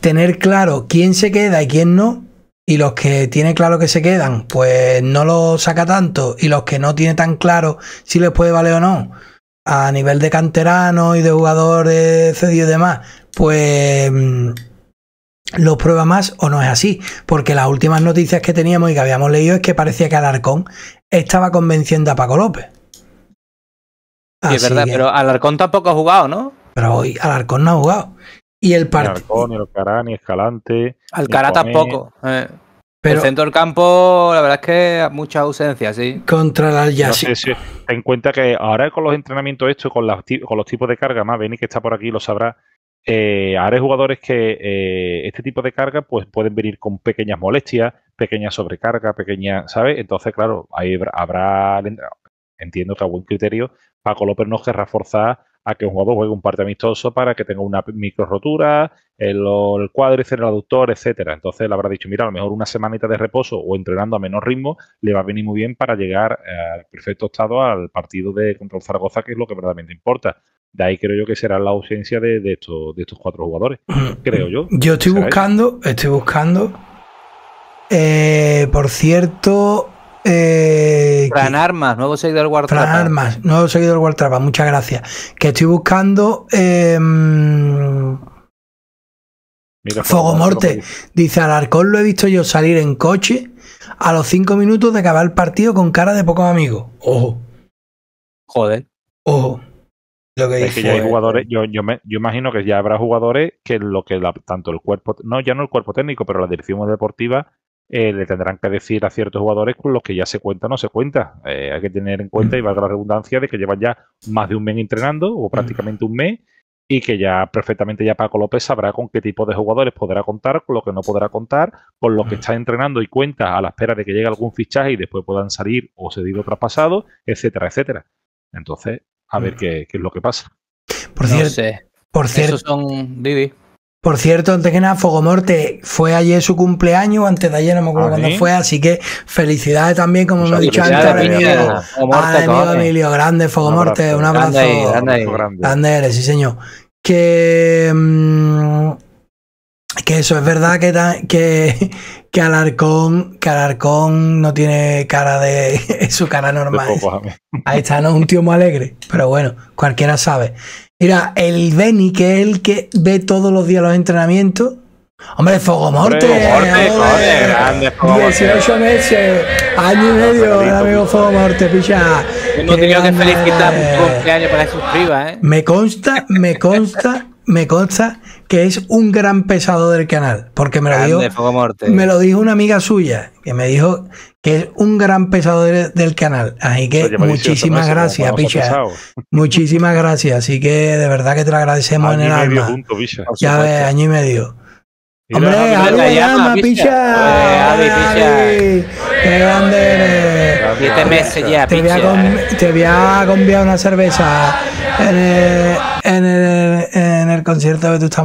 tener claro quién se queda y quién no. Y los que tiene claro que se quedan, pues no lo saca tanto. Y los que no tiene tan claro si les puede valer o no, a nivel de canterano y de jugadores cedidos y demás, pues mm, lo prueba más o no es así, porque las últimas noticias que teníamos y que habíamos leído es que parecía que Alarcón estaba convenciendo a Paco López. es verdad, pero Alarcón tampoco ha jugado, ¿no? Pero hoy Alarcón no ha jugado. Y el partido. Ni Alcará, ni Escalante. Alcará tampoco. Eh. el centro del campo, la verdad es que mucha ausencia, sí. Contra el al en cuenta que ahora con los entrenamientos hechos, con, con los tipos de carga, más Beni que está por aquí lo sabrá, eh, ahora hay jugadores que eh, este tipo de carga pues pueden venir con pequeñas molestias, pequeña sobrecarga pequeñas, ¿sabes? Entonces, claro, ahí habrá, entiendo que a criterio, Paco López no querrá reforzar a que un jugador juegue un parte amistoso para que tenga una micro rotura, el, el cuádriceps, el aductor, etcétera. Entonces le habrá dicho, mira, a lo mejor una semanita de reposo o entrenando a menor ritmo le va a venir muy bien para llegar al perfecto estado al partido de contra Zaragoza, que es lo que verdaderamente importa. De ahí creo yo que será la ausencia de, de, estos, cuatro jugadores, [CLEARS THROAT] creo yo. Yo estoy buscando, estoy buscando. Eh, por cierto. Eh, Armas, nuevo seguidor Wartrapa. Fran Armas, nuevo seguidor Wartrapa, muchas gracias. Que estoy buscando. Eh, Fogomorte dice: Alarcón lo he visto yo salir en coche a los cinco minutos de acabar el partido con cara de pocos amigos. Ojo. Joder. Ojo hay jugadores, yo, yo, me, yo, imagino que ya habrá jugadores que lo que tanto el cuerpo, no ya no el cuerpo técnico, pero la dirección deportiva eh, le tendrán que decir a ciertos jugadores con los que ya se cuenta o no se cuenta. Eh, hay que tener en cuenta, y valga la redundancia, de que llevan ya más de un mes entrenando, o prácticamente un mes, y que ya perfectamente ya Paco López sabrá con qué tipo de jugadores podrá contar, con lo que no podrá contar, con lo que está entrenando y cuenta a la espera de que llegue algún fichaje y después puedan salir o se otra traspasado, etcétera, etcétera. Entonces, a ver mm. qué, es lo que pasa. Por cierto, por cierto, son Didi. Por cierto, antes que nada, Fogomorte fue ayer su cumpleaños, antes de ayer no me acuerdo ¿Ah, cuándo fue, así que felicidades también, como pues hemos dicho antes, al amigo, amigo Emilio, grande Fogomorte, un abrazo. Grande, grande, eres, sí señor. Que mm, que eso es verdad que, que, que, Alarcón, no tiene cara de [LAUGHS] su cara normal. Ahí está, no un tío muy alegre, pero bueno, cualquiera sabe. Mira, el Beni, que es el que ve todos los días los entrenamientos. Hombre, Fogomorte. Fogomorte, joder, grande Fogomorte. 18 meses, año y medio, amigo Fogomorte, picha. No que felicitar un cumpleaños para que ¿eh? Me consta, me consta me consta que es un gran pesado del canal, porque me lo, dijo, me lo dijo una amiga suya, que me dijo que es un gran pesado del canal. Así que muchísimas gracias, Picha. Muchísimas gracias, así que de verdad que te lo agradecemos en el alma. ya ves, año y medio. Hombre, la llama, Picha grande Siete meses ya, te voy, a te una cerveza en el, concierto de tu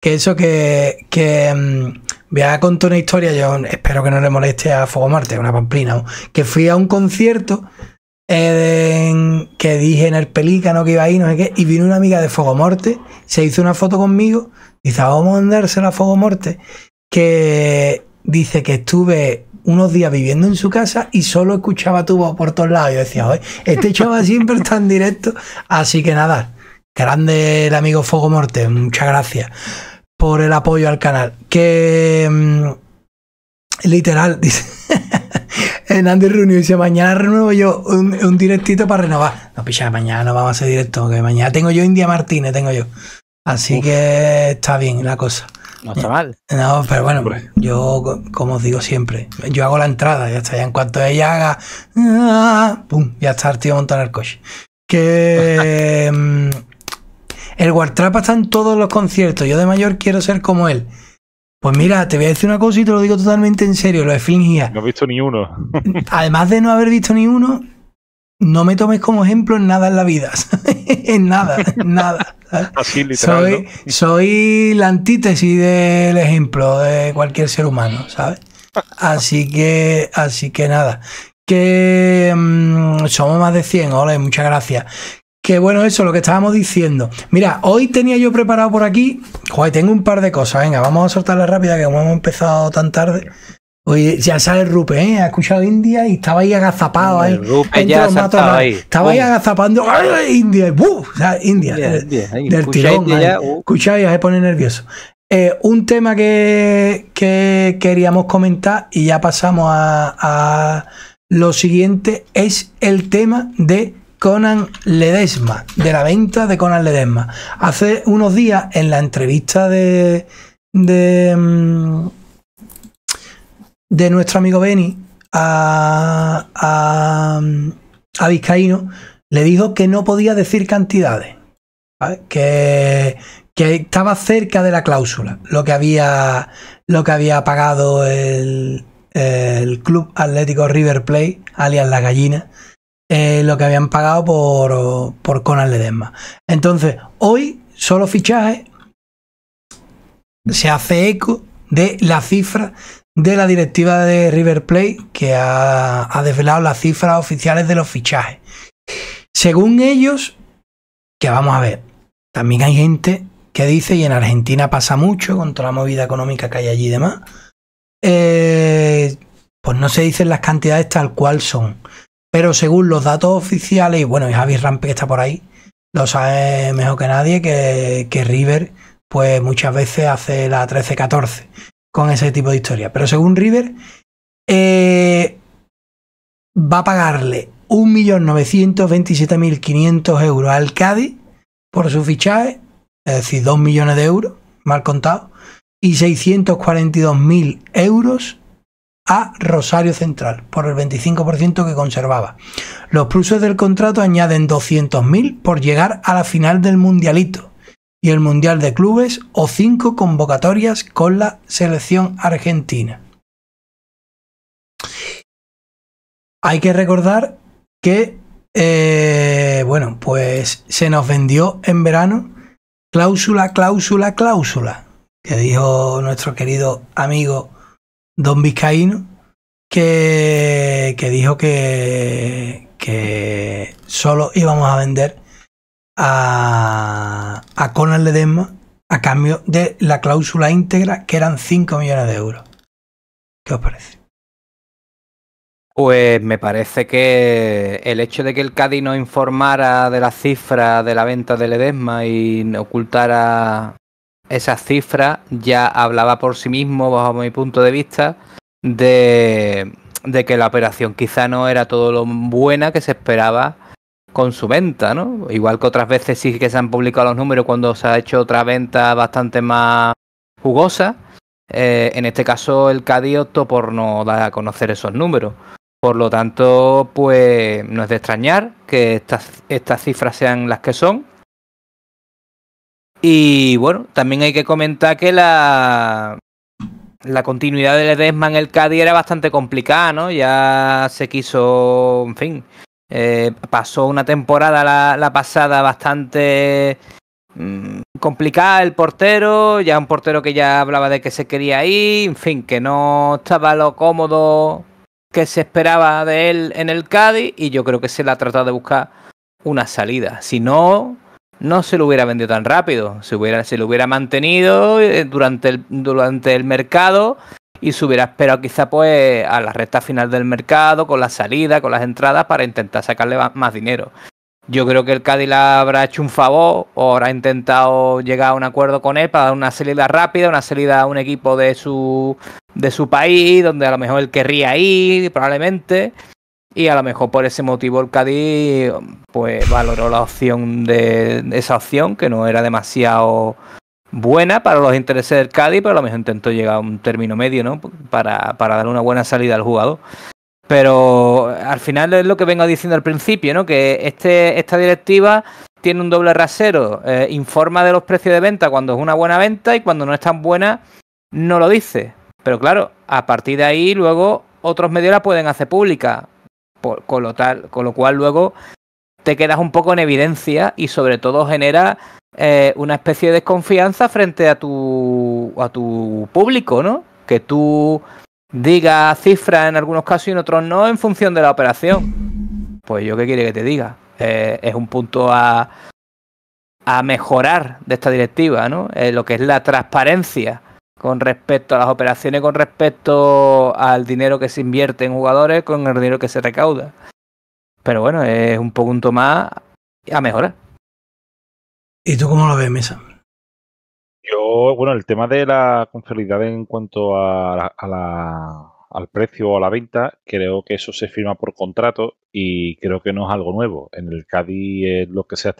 Que eso que, que mm, voy a contar una historia, yo espero que no le moleste a Fuego una pamplina, que fui a un concierto que dije en el pelícano que iba ahí, no sé qué, y vino una amiga de Fuego Morte, se hizo una foto conmigo, dice, ah, vamos a mandársela a Fuego Morte, que dice que estuve unos días viviendo en su casa y solo escuchaba tu voz por todos lados. y decía, Oye, este chaval siempre está en directo. Así que nada, grande el amigo Fogo Morte, muchas gracias por el apoyo al canal. Que mm, literal, [LAUGHS] dice. en Andy dice, mañana renuevo yo un, directito para renovar. No, picha, mañana no vamos a hacer directo, que mañana tengo yo India Martínez, tengo yo. Así que está bien la cosa. No está mal. No, pero bueno, yo, como os digo siempre, yo hago la entrada, ya está. Ya en cuanto ella haga. ¡Pum! Ya está el tío montar el coche. Que. [LAUGHS] Mm, el Wartrapa está en todos los conciertos. Yo de mayor quiero ser como él. Pues mira, te voy a decir una cosa y te lo digo totalmente en serio, lo de fingido. No he visto ni uno. Además de no haber visto ni uno, no me tomes como ejemplo en nada en la vida, [LAUGHS] en nada, en nada. Así Soy, soy la antítesis del ejemplo de cualquier ser humano, ¿sabes? Así que, así que nada. Que mm, somos más de 100, hola, muchas gracias. Que bueno, eso, lo que estábamos diciendo. Mira, hoy tenía yo preparado por aquí. Joder, tengo un par de cosas. Venga, vamos a soltarla rápida, que como hemos empezado tan tarde. Oye, ya sabes, Rupe, ¿eh? Ha escuchado India y estaba ahí agazapado ahí. Rupe ya estaba ahí. Estaba ahí agazapando. India! ¡Buf! India. del tirón. ya, uh. se pone nervioso. Eh, un tema que, queríamos comentar y ya pasamos a, a lo siguiente es el tema de Conan Ledesma, de la venta de Conan Ledesma. Hace unos días en la entrevista de... de mm, de nuestro amigo Benny a, a, Vizcaíno, le dijo que no podía decir cantidades, que, estaba cerca de la cláusula, lo que había, lo que había pagado el, Club Atlético River Plate alias La Gallina, eh, lo que habían pagado por, por Conan Ledesma. Entonces, hoy solo fichaje se hace eco de la cifra de la directiva de River Plate que ha, desvelado las cifras oficiales de los fichajes. Según ellos, que vamos a ver, también hay gente que dice, y en Argentina pasa mucho con toda la movida económica que hay allí y demás, eh, pues no se dicen las cantidades tal cual son. Pero según los datos oficiales, y bueno, y Javi Rampe que está por ahí, lo sabe mejor que nadie, que, que River pues muchas veces hace la 13-14 con ese tipo de historia. Pero según River, eh, va a pagarle 1.927.500 euros al Cádiz por su fichaje, es decir, 2 millones de euros, mal contado, y 642.000 euros a Rosario Central por el 25% que conservaba. Los pluses del contrato añaden 200.000 por llegar a la final del Mundialito y el Mundial de Clubes o cinco convocatorias con la selección argentina. Hay que recordar que, eh, bueno, pues se nos vendió en verano cláusula, cláusula, cláusula, que dijo nuestro querido amigo Don Vizcaíno, que, que dijo que, que solo íbamos a vender a, a Conan Ledesma a cambio de la cláusula íntegra que eran 5 millones de euros. ¿Qué os parece? Pues me parece que el hecho de que el Cádiz no informara de las cifras de la venta del Edesma y ocultara esas cifras ya hablaba por sí mismo, bajo mi punto de vista, de, de que la operación quizá no era todo lo buena que se esperaba con su venta, ¿no? Igual que otras veces sí que se han publicado los números cuando se ha hecho otra venta bastante más jugosa. Eh, en este caso, el Cádiz optó por no dar a conocer esos números. Por lo tanto, pues no es de extrañar que estas, cifras sean las que son. Y bueno, también hay que comentar que la, la continuidad de Edesma en el Cádiz era bastante complicada, ¿no? Ya se quiso, en fin, eh, pasó una temporada la, pasada bastante mm, complicada el portero, ya un portero que ya hablaba de que se quería ir, en fin, que no estaba lo cómodo que se esperaba de él en el Cádiz y yo creo que se le ha tratado de buscar una salida. Si no, no se lo hubiera vendido tan rápido, se, hubiera, se lo hubiera mantenido eh, durante el, durante el mercado y se hubiera esperado quizá pues a la recta final del mercado, con las salidas, con las entradas, para intentar sacarle más dinero. Yo creo que el Cádiz habrá hecho un favor o habrá intentado llegar a un acuerdo con él para dar una salida rápida, una salida a un equipo de su, de su país, donde a lo mejor él querría ir, probablemente. Y a lo mejor por ese motivo el Cádiz pues valoró la opción de esa opción, que no era demasiado buena para los intereses del Cádiz, pero a lo mejor intentó llegar a un término medio, ¿no? Para, dar una buena salida al jugador. Pero al final es lo que vengo diciendo al principio, ¿no? Que este, esta directiva tiene un doble rasero. Eh, informa de los precios de venta cuando es una buena venta y cuando no es tan buena, no lo dice. Pero claro, a partir de ahí, luego otros medios la pueden hacer pública. con, lo tal, con lo cual, luego te quedas un poco en evidencia y sobre todo genera eh, una especie de desconfianza frente a tu, a tu público, ¿no? Que tú digas cifras en algunos casos y en otros no en función de la operación. Pues yo qué quiere que te diga. Eh, es un punto a, mejorar de esta directiva, ¿no? Eh, lo que es la transparencia con respecto a las operaciones, con respecto al dinero que se invierte en jugadores, con el dinero que se recauda. Pero bueno, es un punto más a mejorar. ¿Y tú cómo lo ves, Mesa? Yo, bueno, el tema de la confiabilidad en cuanto a al precio o a la venta, creo que eso se firma por contrato y creo que no es algo nuevo. En el Cádiz es lo que se ha,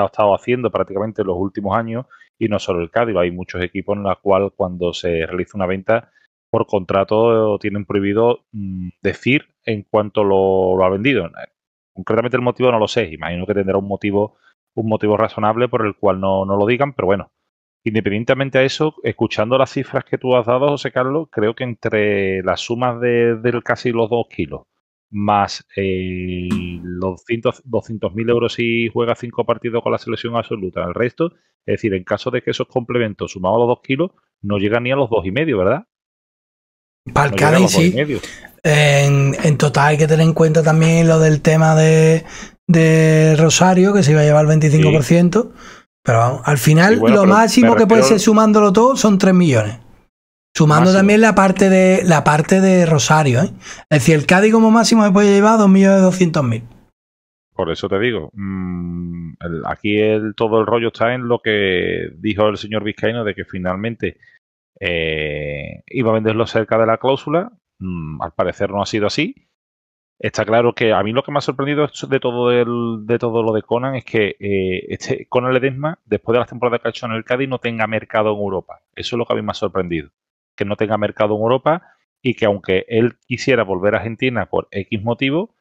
estado, haciendo prácticamente en los últimos años y no solo el CADI, hay muchos equipos en los cuales cuando se realiza una venta por contrato tienen prohibido mm, decir en cuanto lo ha vendido. Concretamente el motivo no lo sé, imagino que tendrá un motivo un motivo razonable por el cual no, lo digan, pero bueno, independientemente a eso, escuchando las cifras que tú has dado, José Carlos, creo que entre las sumas de, del casi los dos kilos más eh, los 200 mil euros si juega cinco partidos con la selección absoluta, el resto, es decir, en caso de que esos complementos sumados a los dos kilos, no llegan ni a los dos y medio, ¿verdad? Para el en, total hay que tener en cuenta también lo del tema de, de Rosario, que se iba a llevar el 25%. Pero al final, lo máximo que puede ser sumándolo todo son 3 millones. Sumando también la parte de la parte de Rosario, ¿eh? Es decir, el Cádiz como máximo se puede llevar 2.200.000. Por eso te digo, mm, aquí el, todo el rollo está en lo que dijo el señor Vizcaíno de que finalmente eh, iba a venderlo cerca de la cláusula. Mm, al parecer no ha sido así. Está claro que a mí lo que me ha sorprendido de todo de todo lo de Conan es que eh, este Conan Ledesma, después de las temporadas que ha hecho en el Cádiz, no tenga mercado en Europa. Eso es lo que a mí me ha sorprendido. Que no tenga mercado en Europa y que aunque él quisiera volver a Argentina por X motivo,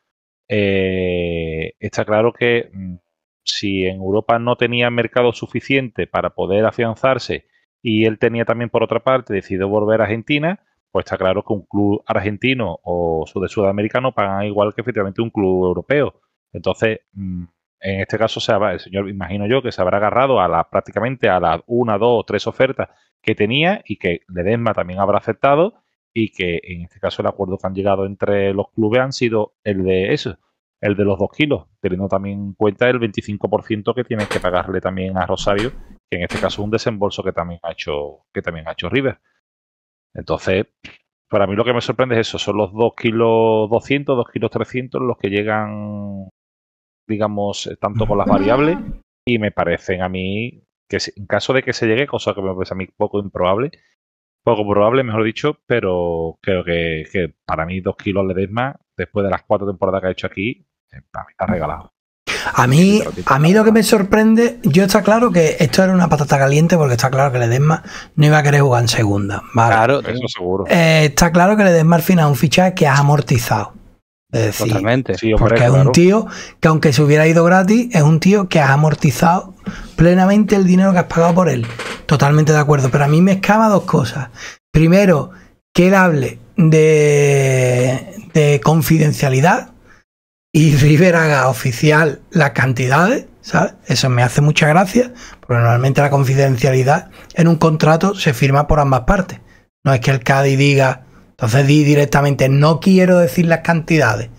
eh, está claro que mm, si en Europa no tenía mercado suficiente para poder afianzarse y él tenía también por otra parte decidió volver a Argentina, pues está claro que un club argentino o de sudamericano pagan igual que efectivamente un club europeo. Entonces, mm, en este caso, se habrá, el señor, imagino yo, que se habrá agarrado a la, prácticamente a las una, dos o tres ofertas que tenía y que Ledesma también habrá aceptado y que en este caso el acuerdo que han llegado entre los clubes han sido el de eso, el de los dos kilos, teniendo también en cuenta el 25% que tiene que pagarle también a Rosario, que en este caso es un desembolso que también ha hecho, que también ha hecho River. Entonces, para mí lo que me sorprende es eso, son los 2 kilos 200, 2 kilos 300 los que llegan, digamos, eh, tanto con las variables y me parecen a mí que en caso de que se llegue, cosa que me parece a mí poco improbable, poco probable, mejor dicho, pero creo que, para mí 2 kilos le des más, después de las cuatro temporadas que ha hecho aquí, eh, para está regalado. A mí, a mí lo que me sorprende, yo está claro que esto era una patata caliente porque está claro que Ledesma no iba a querer jugar en segunda. Claro, eso seguro. Eh, está claro que Ledesma al final un fichaje que has amortizado. Totalmente. Sí, porque es un tío que aunque se hubiera ido gratis, es un tío que has amortizado plenamente el dinero que has pagado por él. Totalmente de acuerdo. Pero a mí me escama dos cosas. Primero, que él hable de confidencialidad, y River haga oficial las cantidades, ¿sabes? Eso me hace mucha gracia, porque normalmente la confidencialidad en un contrato se firma por ambas partes. No es que el Cádiz diga, entonces di directamente, no quiero decir las cantidades,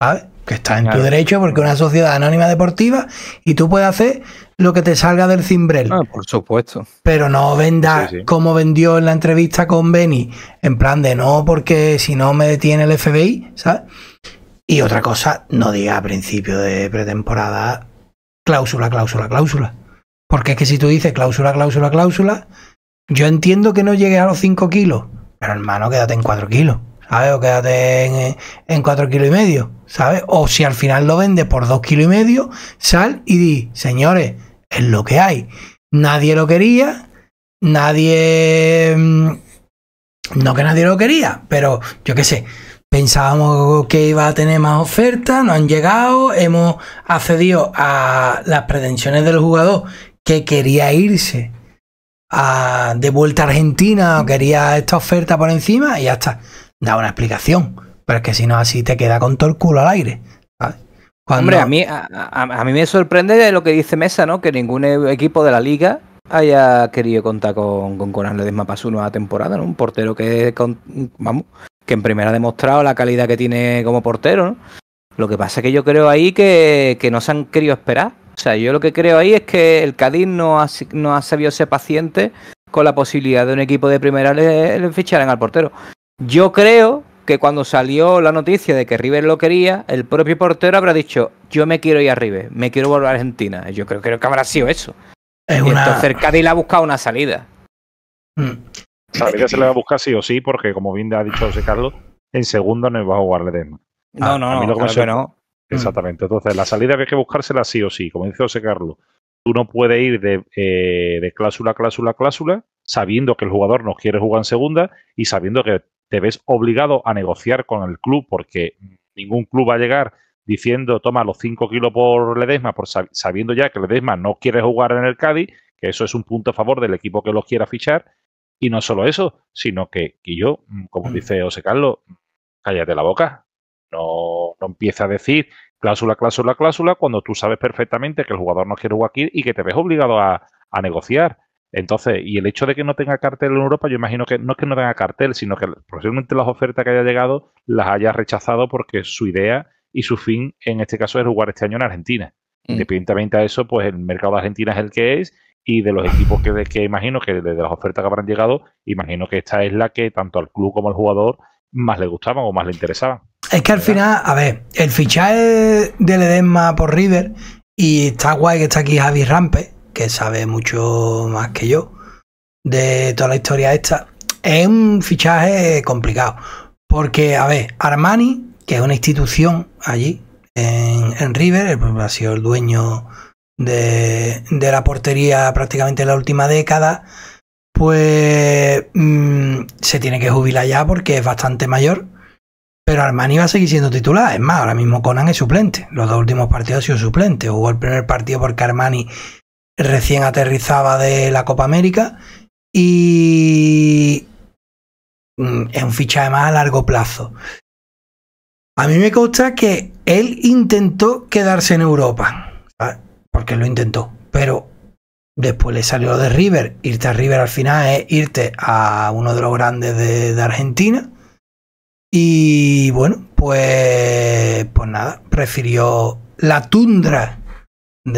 ¿sabes? Que está en tu derecho porque es una sociedad anónima deportiva y tú puedes hacer lo que te salga del cimbrel. Ah, por supuesto. Pero no venda como vendió en la entrevista con Benny, en plan de no, porque si no me detiene el FBI, ¿sabes? Y otra cosa, no diga a principio de pretemporada cláusula, cláusula, cláusula. Porque es que si tú dices cláusula, cláusula, cláusula, yo entiendo que no llegue a los 5 kilos, pero hermano, quédate en 4 kilos, ¿sabes? O quédate en, 4 kilos y medio, ¿sabes? O si al final lo vendes por 2 kilos y medio, sal y di, señores, es lo que hay. Nadie lo quería, nadie... Mm, no que nadie lo quería, pero yo qué sé, Pensábamos que iba a tener más ofertas, no han llegado, hemos accedido a las pretensiones del jugador que quería irse de vuelta a Argentina o quería esta oferta por encima y ya está. Da una explicación, pero es que si no así te queda con todo el culo al aire. Hombre, a mí, a, mí me sorprende lo que dice Mesa, ¿no? Que ningún e, equipo de la liga haya querido contar con, con Conan Ledesma para nueva temporada, ¿no? Un portero que, vamos, que en primera ha demostrado la calidad que tiene como portero. Lo que pasa es que yo creo ahí que, no se han querido esperar. O sea, yo lo que creo ahí es que el Cádiz no ha, ha sabido ser paciente con la posibilidad de un equipo de primera le, fichar ficharan al portero. Yo creo que cuando salió la noticia de que River lo quería, el propio portero habrá dicho, yo me quiero ir a River, me quiero volver a Argentina. Yo creo, que habrá sido eso. Entonces el Cádiz ha buscado una salida. Mm salida eh, se le va a buscar sí o sí, porque como bien ha dicho José Carlos, en segunda no va a jugar Ledesma. No, ah, no, no, no. Mm. Exactamente. Entonces, la salida que hay que buscársela sí o sí, como dice José Carlos. Tú no puedes ir de, eh, de cláusula, cláusula, cláusula, sabiendo que el jugador no quiere jugar en segunda y sabiendo que te ves obligado a negociar con el club, porque ningún club va a llegar diciendo, toma los 5 kilos por Ledesma, por sabiendo ya que Ledesma no quiere jugar en el Cádiz, que eso es un punto a favor del equipo que los quiera fichar, y no solo eso, sino que yo mm, como mm. dice José Carlos, cállate la boca. No, no empieza a decir cláusula, cláusula, cláusula cuando tú sabes perfectamente que el jugador no quiere jugar aquí y que te ves obligado a, negociar. Entonces, y el hecho de que no tenga cartel en Europa, yo imagino que no es que no tenga cartel, sino que posiblemente las ofertas que haya llegado las haya rechazado porque su idea y su fin en este caso es jugar este año en Argentina. Mm. Independientemente de eso, pues el mercado de Argentina es el que es y de los equipos que, imagino que desde las ofertas que habrán llegado, imagino que esta es la que tanto al club como al jugador más le gustaban o más le interesaban. Es que al final, a ver, el fichaje del Edema por River, y está guay que está aquí Javi Rampe, que sabe mucho más que yo de toda la historia esta. Es un fichaje complicado, porque, a ver, Armani, que es una institución allí en, en River, ha sido el dueño de, la portería prácticamente en la última década, pues mm, se tiene que jubilar ya porque es bastante mayor. Pero Armani va a seguir siendo titular. Es más, ahora mismo Conan es suplente. Los dos últimos partidos ha sido suplente. Hubo el primer partido porque Armani recién aterrizaba de la Copa América. Y mm, es un fichaje más a largo plazo. A mí me consta que él intentó quedarse en Europa porque lo intentó, pero después le salió de River. Irte a River al final es irte a uno de los grandes de, Argentina. Y bueno, pues, pues nada, prefirió la tundra hmm.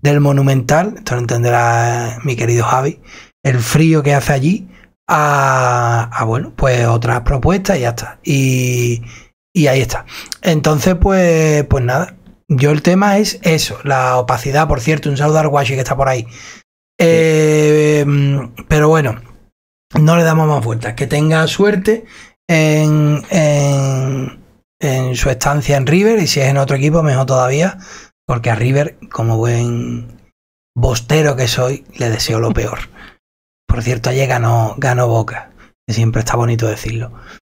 del Monumental, esto lo entenderá mi querido Javi, el frío que hace allí, a, bueno, pues otras propuestas y ya está. Y, ahí está. Entonces, pues, pues nada, yo el tema es eso, la opacidad, por cierto, un saludo al Washi que está por ahí. Eh, mm, pero bueno, no le damos más vueltas. Que tenga suerte en, en, su estancia en River y si es en otro equipo, mejor todavía. Porque a River, como buen bostero que soy, le deseo lo peor. Por cierto, ayer ganó, ganó Boca, que siempre está bonito decirlo.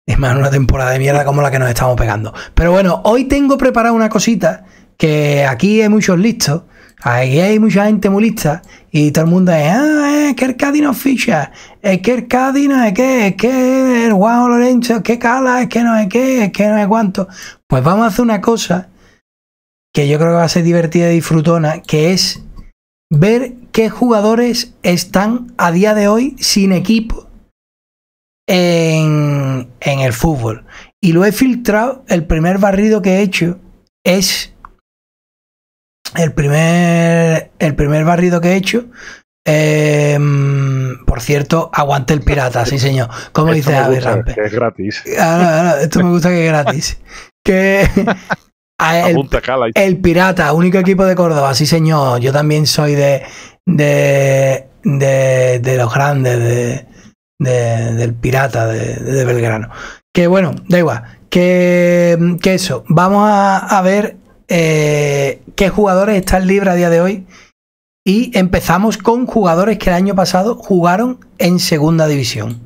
Es más, una temporada de mierda como la que nos estamos pegando. Pero bueno, hoy tengo preparada una cosita que aquí hay muchos listos, aquí hay mucha gente muy lista y todo el mundo es, ah, es eh, que el Cádiz ficha, es que el Cádiz es que, es que el Juan Lorenzo, es que Cala, es que no es qué. es que no es cuánto. Pues vamos a hacer una cosa que yo creo que va a ser divertida y disfrutona, que es ver qué jugadores están a día de hoy sin equipo en, en el fútbol. Y lo he filtrado, el primer barrido que he hecho es el primer, el primer barrido que he hecho. Em, por cierto, aguante el pirata, sí señor. Como dice es gratis. Ah, esto me gusta que es gratis. Que el, pirata, único equipo de Córdoba, sí señor. Yo también soy de de, de, los grandes, del pirata de Belgrano. Que bueno, da igual. Que, eso, vamos a, a, ver eh, qué jugadores están libres a día de hoy. Y empezamos con jugadores que el año pasado jugaron en segunda división.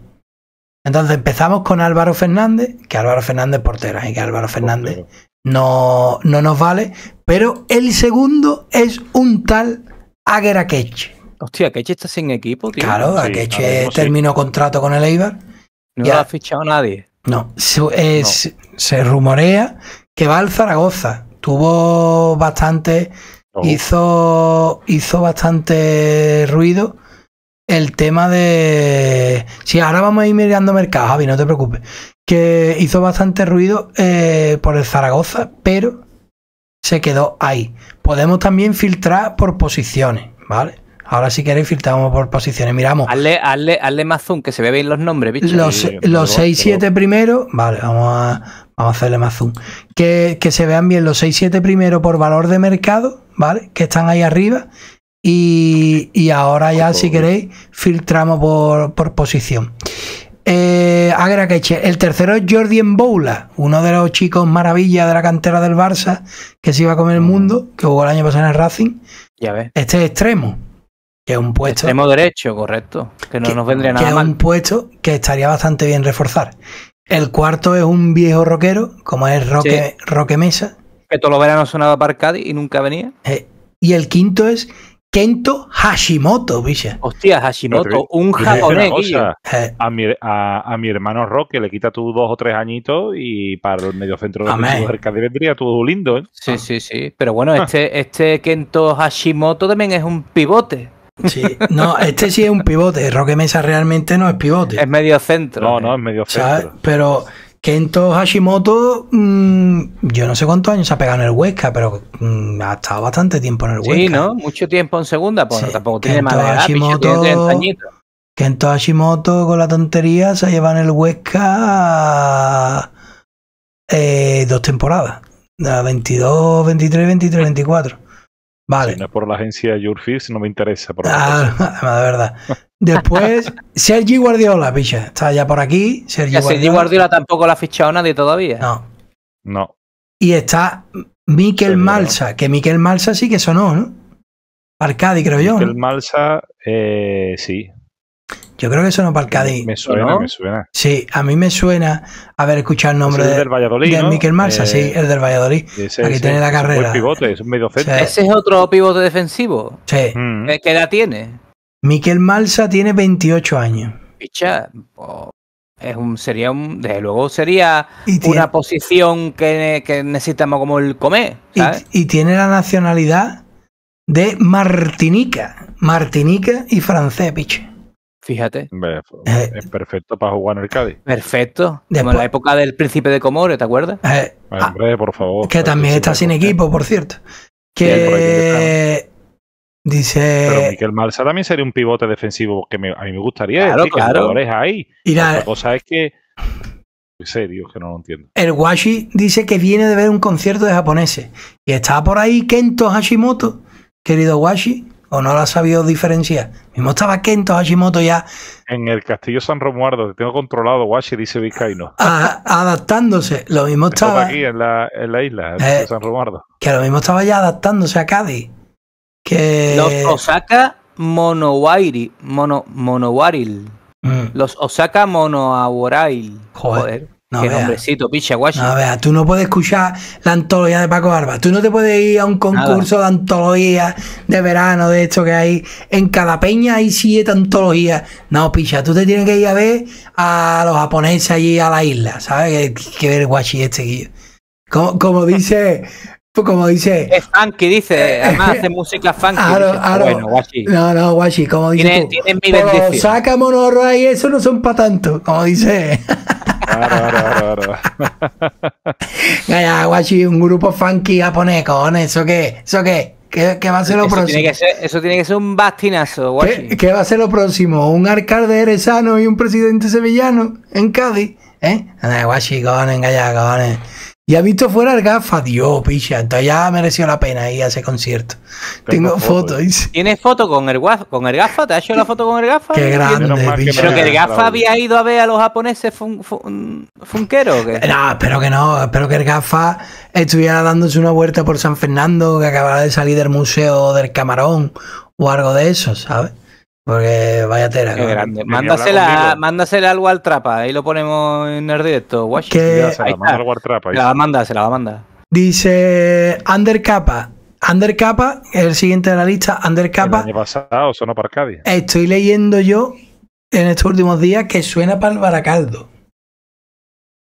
Entonces empezamos con Álvaro Fernández, que Álvaro Fernández portero, y ¿eh? que Álvaro Fernández no, nos vale, pero el segundo es un tal Agueraquech. Hostia, Queche está sin equipo, tío. Claro, Queche pues terminó contrato con el Eibar. No lo ha fichado nadie. No, eh, no. se rumorea que va al Zaragoza tuvo bastante, oh. hizo, hizo bastante ruido el tema de... Si sí, ahora vamos a ir mirando mercado, Javi, no te preocupes. Que hizo bastante ruido eh, por el Zaragoza, pero se quedó ahí. Podemos también filtrar por posiciones, ¿vale? Ahora si queréis filtramos por posiciones, miramos. Hazle, más zoom, que se ve bien los nombres, bicho. Los, 6-7 primero, vale, vamos a vamos a hacerle más zoom, que, se vean bien los 6-7 primero por valor de mercado, ¿vale? Que están ahí arriba. Y, ahora ya, si queréis, filtramos por, posición. Eh, Agra El tercero es Jordi Boula, uno de los chicos maravilla de la cantera del Barça, que se iba a comer el mm. mundo, que jugó el año pasado en el Racing. Ya ves. Este extremo, que es un puesto. Extremo derecho, correcto. Que no nos vendría nada. es un puesto que estaría bastante bien reforzar. El cuarto es un viejo rockero, como es Roque, Mesa. Que todos los veranos sonaba para Arcadi y nunca venía. Eh, y el quinto es Kento Hashimoto, bicha. Hostia, Hashimoto, un japonés. Eh. A, mi, hermano Roque le quita tú dos o tres añitos y para el centro de Arcadi de vendría todo lindo. ¿eh? Sí, sí, sí. Pero bueno, ah. este, este Kento Hashimoto también es un pivote no, este sí es un pivote. Roque Mesa realmente no es pivote. Es medio centro. No, no, es medio centro. Pero Kento Hashimoto, mm, yo no sé cuántos años se ha pegado en el Huesca, pero mm, ha estado bastante tiempo en el Huesca. Sí, ¿no? Mucho tiempo en segunda, pues tampoco tiene más Hashimoto, Kento Hashimoto con la tontería se lleva en el Huesca eh, dos temporadas. 22, 23, 23, 24. Vale. no por la agencia de Jurfis, no me interesa. Por ah, de [LAUGHS] verdad. Después, [LAUGHS] Sergi Guardiola, picha. Está ya por aquí. Sergi Guardiola. tampoco la ha fichado nadie todavía. No. No. Y está Miquel Malsa, que Miquel Malsa sí que sonó, ¿no? Arcadi, creo yo. Miquel Malsa, eh, sí. Yo creo que sonó para el Cádiz. Me suena, ¿no? me suena. Sí, a mí me suena haber escuchado el nombre de, Valladolid. Miquel sí, eh, el del Valladolid. Aquí tiene la carrera. Es pivote, es un medio centro. Ese es otro pivote defensivo. Sí. Mm. ¿Qué, edad tiene? Miquel Malsa tiene 28 años. Picha, es un, sería un, desde luego sería una posición que, necesitamos como el comer. ¿sabes? Y, y tiene la nacionalidad de Martinica. Martinica y francés, piche. Fíjate. Eh, es perfecto para jugar en el Cádiz. Perfecto. la época del príncipe de Comores, ¿te acuerdas? Eh, ah, hombre, por favor. Que también está sin equipo, por cierto. Que. Dice. Pero Miquel Malsa también sería un pivote defensivo que a mí me gustaría. Claro, claro. ahí. la, cosa es que. En serio, que no lo entiendo. El Washi dice que viene de ver un concierto de japoneses. Y está por ahí Kento Hashimoto, querido Washi, o no la ha sabido diferenciar. Mismo estaba Kento Hashimoto ya. En el Castillo San Romuardo, te tengo controlado, Washi, dice Vizcaíno. adaptándose. Lo mismo estaba. aquí en la, en la isla, en eh, San Romuardo. Que lo mismo estaba ya adaptándose a Cádiz. Que... Los Osaka Monowairi. Mono, Monowaril. Mm. Los Osaka Monoaworail. Joder. No, Qué vea. picha Guachi. No, vea, tú no puedes escuchar la antología de Paco Barba. Tú no te puedes ir a un concurso de antología de verano, de esto que hay. En cada peña hay siete antologías. No, picha, tú te tienes que ir a ver a los japoneses allí a la isla, ¿sabes? Que ver guachi este guillo. Como, dice pues como dice. Es funky, dice. Además hace música funky. [LAUGHS] Bueno, guachi. No, no, guachi, como dice. tú, mi saca monorro ahí, eso no son para tanto, como dice. [LAUGHS] Gaya, guachi, un grupo funky japonés, cojones, ¿eso qué? ¿Eso qué? ¿Qué, va a ser lo eso próximo? Tiene que ser, eso tiene que ser un bastinazo, guachi. ¿Qué, ¿Qué, va a ser lo próximo? ¿Un alcalde eresano y un presidente sevillano en Cádiz? ¿Eh? guachi, cojones, gaya, ha visto fuera el gafa, Dios, picha. Entonces ya mereció la pena ir a ese concierto. Tengo fotos. ¿Tienes foto con el, con el gafa? ¿Te has hecho la foto con el gafa? Qué grande, picha. Pero que el gafa había ido a ver a los japoneses funqueros. No, espero que no. Espero que el gafa estuviera dándose una vuelta por San Fernando, que acabara de salir del Museo del Camarón o algo de eso, ¿sabes? Porque vaya tera Qué grande. Mándasela, algo al trapa. Ahí lo ponemos en el directo. Se la manda la va a mandar, Dice Undercapa. Undercapa, el siguiente de la lista. Undercapa. El año pasado sonó para Arcadia. Estoy leyendo yo en estos últimos días que suena para el Baracaldo.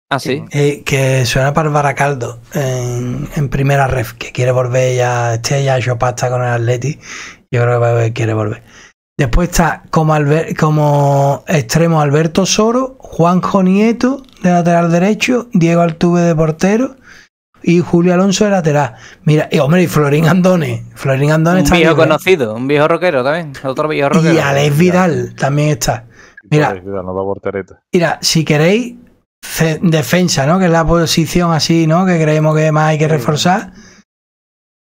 Ah, sí. que eh, suena para el Baracaldo en, primera ref. Que quiere volver ya. Este ya yo pasta con el Atleti. Yo creo que quiere volver. Después está como, extremo Alberto Soro, Juan Nieto de lateral derecho, Diego Altuve de portero y Julio Alonso de lateral. Mira, y hombre, y Florín Andone. Florín Andone un viejo conocido, un viejo rockero también, otro viejo rockero. Y Alex Vidal también está. Mira, mira, si queréis defensa, ¿no? Que es la posición así, ¿no? Que creemos que más hay que reforzar.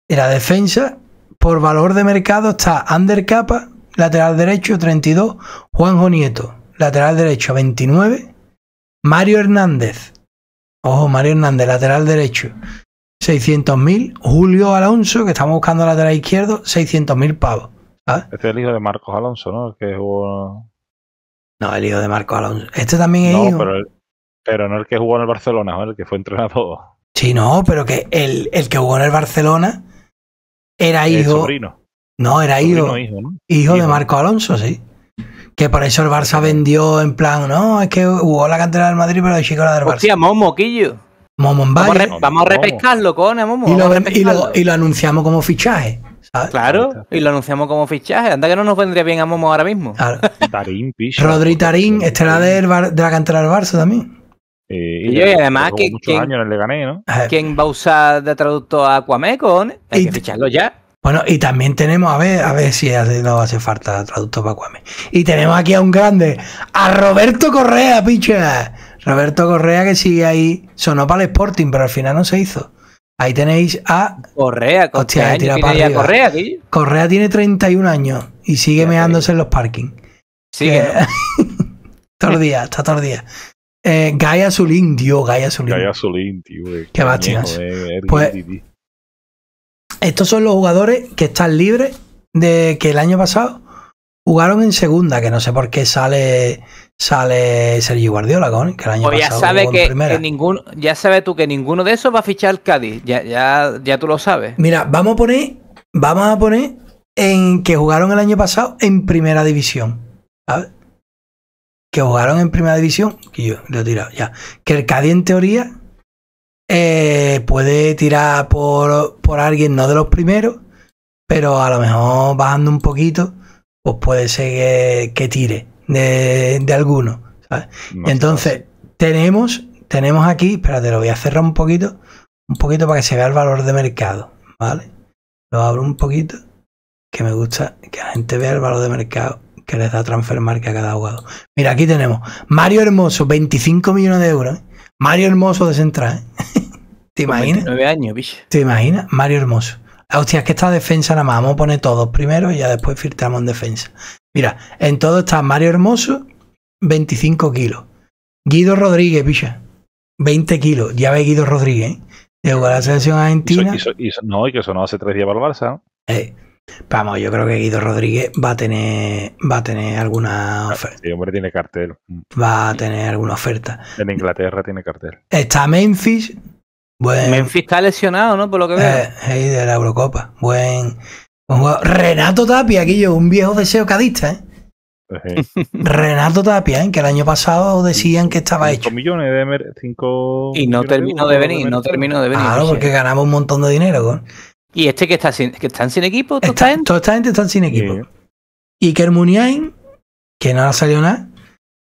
Y la defensa, por valor de mercado, está under Capa, lateral derecho 32, Juanjo Nieto, lateral derecho 29, Mario Hernández, ojo, Mario Hernández, lateral derecho 600.000, Julio Alonso, que estamos buscando lateral izquierdo, 600.000 pavos. Este es el hijo de Marcos Alonso, ¿no? El que jugó... No, el hijo de Marcos Alonso. Este también es no, hijo. Pero, pero no el que jugó en el Barcelona, el que fue entrenador. Sí, no, pero que el, el que jugó en el Barcelona era hijo. No, era hijo, hijo, de Marco Alonso, sí. Que por eso el Barça vendió en plan, no, es que jugó la cantera del Madrid, pero el chico era del Barça. Hostia, Momo, Quillo. Vamos, a repescarlo, cone, Momo. Y lo, anunciamos como fichaje. Claro, y lo anunciamos como fichaje. Anda que no nos vendría bien a Momo ahora mismo. Claro. [LAUGHS] Tarín, Rodri Tarín, estrella de, de la cantera del Barça también. y, además, que, eh. ¿quién, va a usar de traductor a Cuameco? Hay que ficharlo ya. Bueno, y también tenemos, a ver, a ver si no hace falta traductor para Cuame. Y tenemos aquí a un grande, a Roberto Correa, pinche. Roberto Correa que sigue ahí, sonó para el Sporting, pero al final no se hizo. Ahí tenéis a Correa, hostia, tira para Correa, Correa tiene 31 años y sigue meándose en los parkings. Sigue. Eh, [LAUGHS] todos los días, está todo el día. Eh, Gaia Zulín, tío, Gaia Zulín. Gaia Zulín, tío. Qué bastias. Eh, pues, estos son los jugadores que están libres de que el año pasado jugaron en segunda, que no sé por qué sale sale Sergio Guardiola con que el año pues pasado que, en ya sabes tú que ninguno de esos va a fichar el Cádiz, ya, ya, tú lo sabes. Mira, vamos a poner vamos a poner en que jugaron el año pasado en primera división, Que jugaron en primera división, que yo lo ya. Que el Cádiz en teoría eh, puede tirar por, por alguien, no de los primeros, pero a lo mejor bajando un poquito, pues puede ser que, tire de, alguno. Entonces, tenemos, tenemos aquí, espérate, lo voy a cerrar un poquito, un poquito para que se vea el valor de mercado, ¿vale? Lo abro un poquito, que me gusta que la gente vea el valor de mercado que les da transfer marca a cada jugador Mira, aquí tenemos Mario Hermoso, 25 millones de euros. ¿eh? Mario Hermoso de central. ¿eh? [LAUGHS] ¿Te imaginas? 29 años, bicho. ¿Te imaginas? Mario Hermoso. Ah, hostia, es que esta defensa nada más. Vamos a poner todos primero y ya después filtramos en defensa. Mira, en todo está Mario Hermoso, 25 kilos. Guido Rodríguez, Villa 20 kilos. Ya ve Guido Rodríguez. ¿De ¿eh? jugar a la selección argentina. Y no, y que eso hace tres días para el Barça. Eh, Vamos, yo creo que Guido Rodríguez va a tener, va a tener alguna ah, oferta. hombre, tiene cartel. Va a tener alguna oferta. En Inglaterra tiene cartel. Está Memphis. Memphis está lesionado, ¿no? Por lo que veo. Eh, de la Eurocopa. Buen, Renato Tapia, aquí yo, un viejo deseo cadista, ¿eh? [LAUGHS] Renato Tapia, ¿eh? que el año pasado decían que estaba cinco hecho. millones de 5 Y no terminó de venir, no terminó de venir. Claro, porque ganamos un montón de dinero. Con... ¿Y este que, está sin, que están sin equipo? ¿toda está, toda esta gente están sin equipo. Sí. Y que no ha salido nada.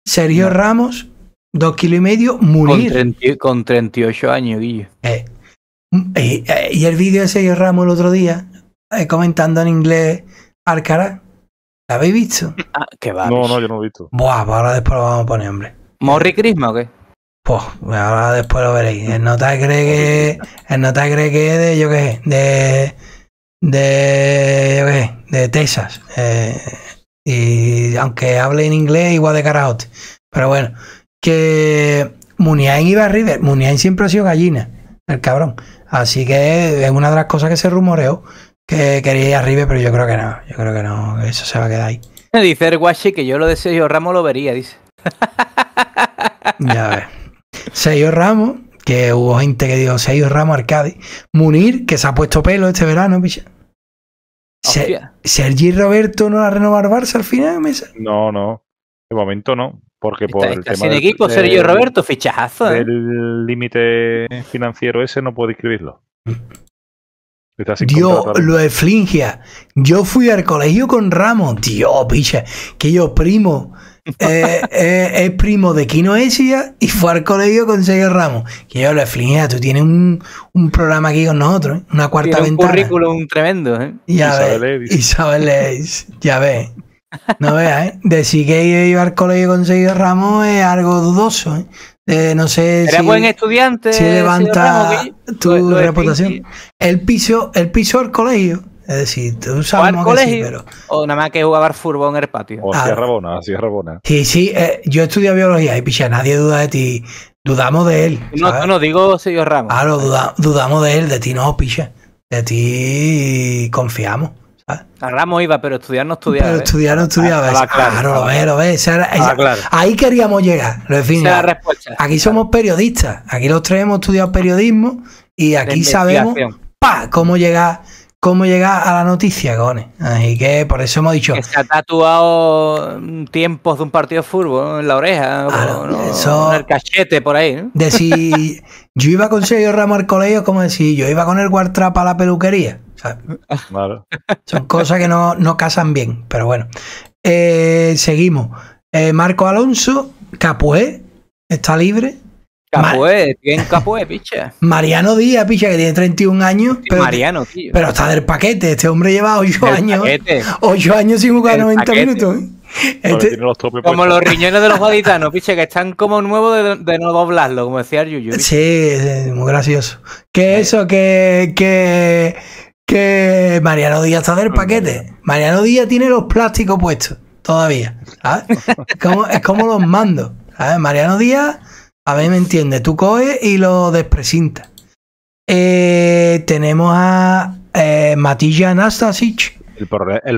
Sergio Ramos, dos kilos y medio, murió. Con, 38 años, Guillo. Eh, mm, eh, eh, y, el vídeo de Sergio Ramos el otro día, comentando en inglés, Alcaraz. ¿Lo habéis visto? Ah, qué va. No, no, yo no lo he visto. Buah, pues ahora después lo vamos a poner, hombre. ¿Morri Crisma o qué? Pues ahora después lo veréis. El nota cree que. El nota cree que de, yo qué de. de. de Texas. Eh, y aunque hable en inglés, igual de karaoke. Pero bueno, que. Muniain iba a River. Muniain siempre ha sido gallina, el cabrón. Así que es una de las cosas que se rumoreó que quería ir a River, pero yo creo que no. Yo creo que no, eso se va a quedar ahí. Me dice el guachi que yo lo deseo Ramos lo vería, dice. ya ves. Sergio Ramos, que hubo gente que dijo Sergio Ramos Arcade. Munir, que se ha puesto pelo este verano, picha. Sergio Roberto no va a renovar Barça al final, No, no. De momento no. Porque por el tema. Sin equipo, Sergio Roberto, fichajazo. ¿eh? El límite financiero ese no puedo escribirlo. Dios, lo Flingia. Yo fui al colegio con Ramos. Dios, picha. Que yo, primo, eh, eh, es primo de Kino y fue al colegio con Sergio Ramos. Que yo le ah, tú tienes un, un, programa aquí con nosotros, ¿eh? una cuarta un ventana. Un currículum tremendo, Ya Isabel ves. ya ves. No veas, ¿eh? Decir que iba al colegio con Sergio Ramos es algo dudoso, no sé Era si, buen estudiante. Si levanta tu reputación. El el piso al colegio es decir, tú sabes colegio, sí, pero... O nada más que jugaba al fútbol en el patio. O ah. Sierra ah, Bona, Sierra Bona. Sí, sí, eh, yo estudié biología y picha, nadie duda de ti. Dudamos de él. No, no digo señor Ramos. Claro, duda, dudamos de él, de ti no, picha. De ti confiamos. ¿sabes? A iba, pero estudiar no estudiaba. Pero ¿eh? estudiar no estudiaba. Ah, claro, lo ves, lo ves. Ahí queríamos llegar. Lo respuesta. aquí somos periodistas. Aquí los tres hemos estudiado periodismo y aquí sabemos pa, cómo llegar cómo llegar a la noticia, Gone. Así que por eso hemos dicho. Que se ha tatuado mm, tiempos de un partido de fútbol en la oreja, el cachete por ahí. ¿no? De si [LAUGHS] yo iba con Sergio Ramar al colegio, como si yo iba con el Trap a la peluquería. Son cosas que no, casan bien, pero bueno. Eh, seguimos. Eh, Marco Alonso, Capué, está libre. Capoe, bien capoe, picha. Mariano Díaz, picha, que tiene 31 años. Mariano, tío. Pero está del paquete. Este hombre lleva 8 años. 8 años sin jugar 90 minutos. Este como los riñones de los gaditanos, piche, que están como nuevos de, de, no doblarlo, como decía Yuyu. Sí, sí, muy gracioso. Que eso, que, que, que Mariano Díaz está del mm, paquete. Mariano Díaz tiene los plásticos puestos todavía. Es, como, es como los mando. ¿sabes? Mariano Díaz a ver, me entiende. Tú coges y lo desprecinta. Eh, tenemos a eh, Matilla Nastasic. El,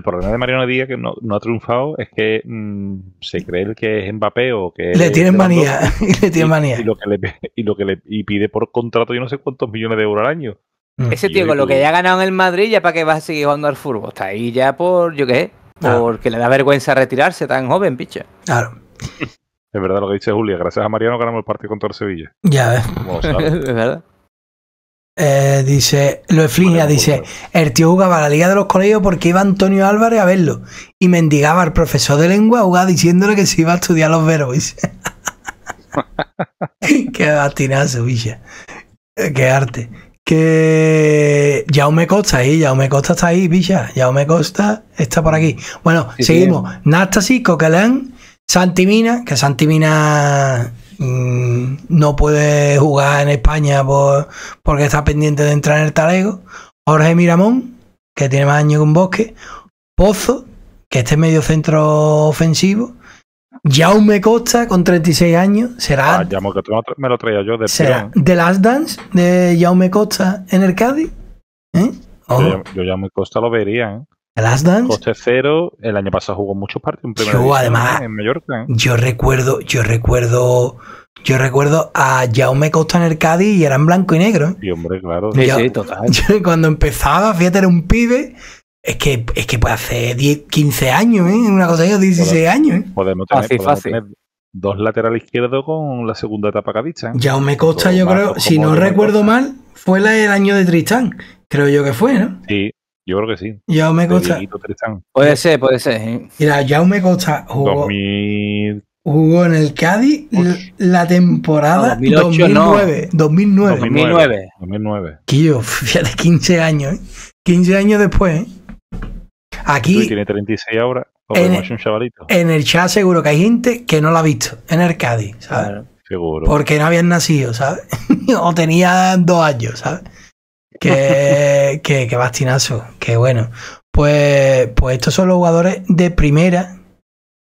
problema de Mariano Díaz que no, ha triunfado es que mm, se cree el que es Mbappé o que. Le tienen manía. [LAUGHS] y le manía. Y, lo que le, pide por contrato yo no sé cuántos millones de euros al año. Mm. Ese tío con lo que ya ha ganado en el Madrid, ya para que va a seguir jugando al fútbol. Está ahí ya por, yo qué sé, porque le da vergüenza retirarse tan joven, picha. Claro. Es verdad lo que dice Julia, gracias a Mariano ganamos el partido contra el Sevilla. Ya ves. [LAUGHS] Es verdad. Eh, dice, lo dice, pues, pues. el tío jugaba a la Liga de los Colegios porque iba Antonio Álvarez a verlo y mendigaba al profesor de lengua jugaba diciéndole que se iba a estudiar los veros. [LAUGHS] Qué batinazo, Villa. Eh, qué arte. Que ya me Costa ahí, ya me Costa está ahí, Villa. bicha. me Costa está por aquí. Bueno, seguimos. Nástasis, Nastasi, Coquelán Santimina, que Santimina Mina mm, no puede jugar en España porque está pendiente de entrar en el talego. Jorge Miramón, que tiene más años que un bosque. Pozo, que este es medio centro ofensivo. Jaume Costa, con 36 años, será. ya ah, me lo traía yo de ¿Será The Last Dance de Jaume Costa en el Cádiz? ¿eh? Yo, yo, Jaume Costa lo vería, ¿eh? ¿El Last El año pasado jugó muchos partidos. Yo, además, en Mallorca. ¿eh? Yo recuerdo, yo recuerdo, yo recuerdo a Jaume Costa en el Cádiz y eran blanco y negro. Y ¿eh? hombre, claro. [LAUGHS] cuando empezaba, fíjate, era un pibe. Es que, es que puede 15 años, ¿eh? Una cosa de 16 años, Podemos tener, dos laterales izquierdos con la segunda etapa cadista. ¿eh? Jaume Costa, yo creo, si no recuerdo mal, fue la, el año de Tristán, creo yo que fue, ¿no? Sí, yo creo que sí. Jaume Costa. Puede ser, puede ser. Mira, Jaume Costa jugó, jugó en el Cádiz la temporada 2009, 2009, 2009. 2009. ya de 15 años. 15 ¿eh? años después. ¿eh? Aquí. tiene 36 ahora. En, el, un chavalito. en el chat seguro que hay gente que no la ha visto. En el Cádiz, ¿sabes? Seguro. Porque no habían nacido, ¿sabes? [LAUGHS] o tenían dos años, ¿sabes? Qué bastinazo, qué bueno. Pues, pues estos son los jugadores de primera.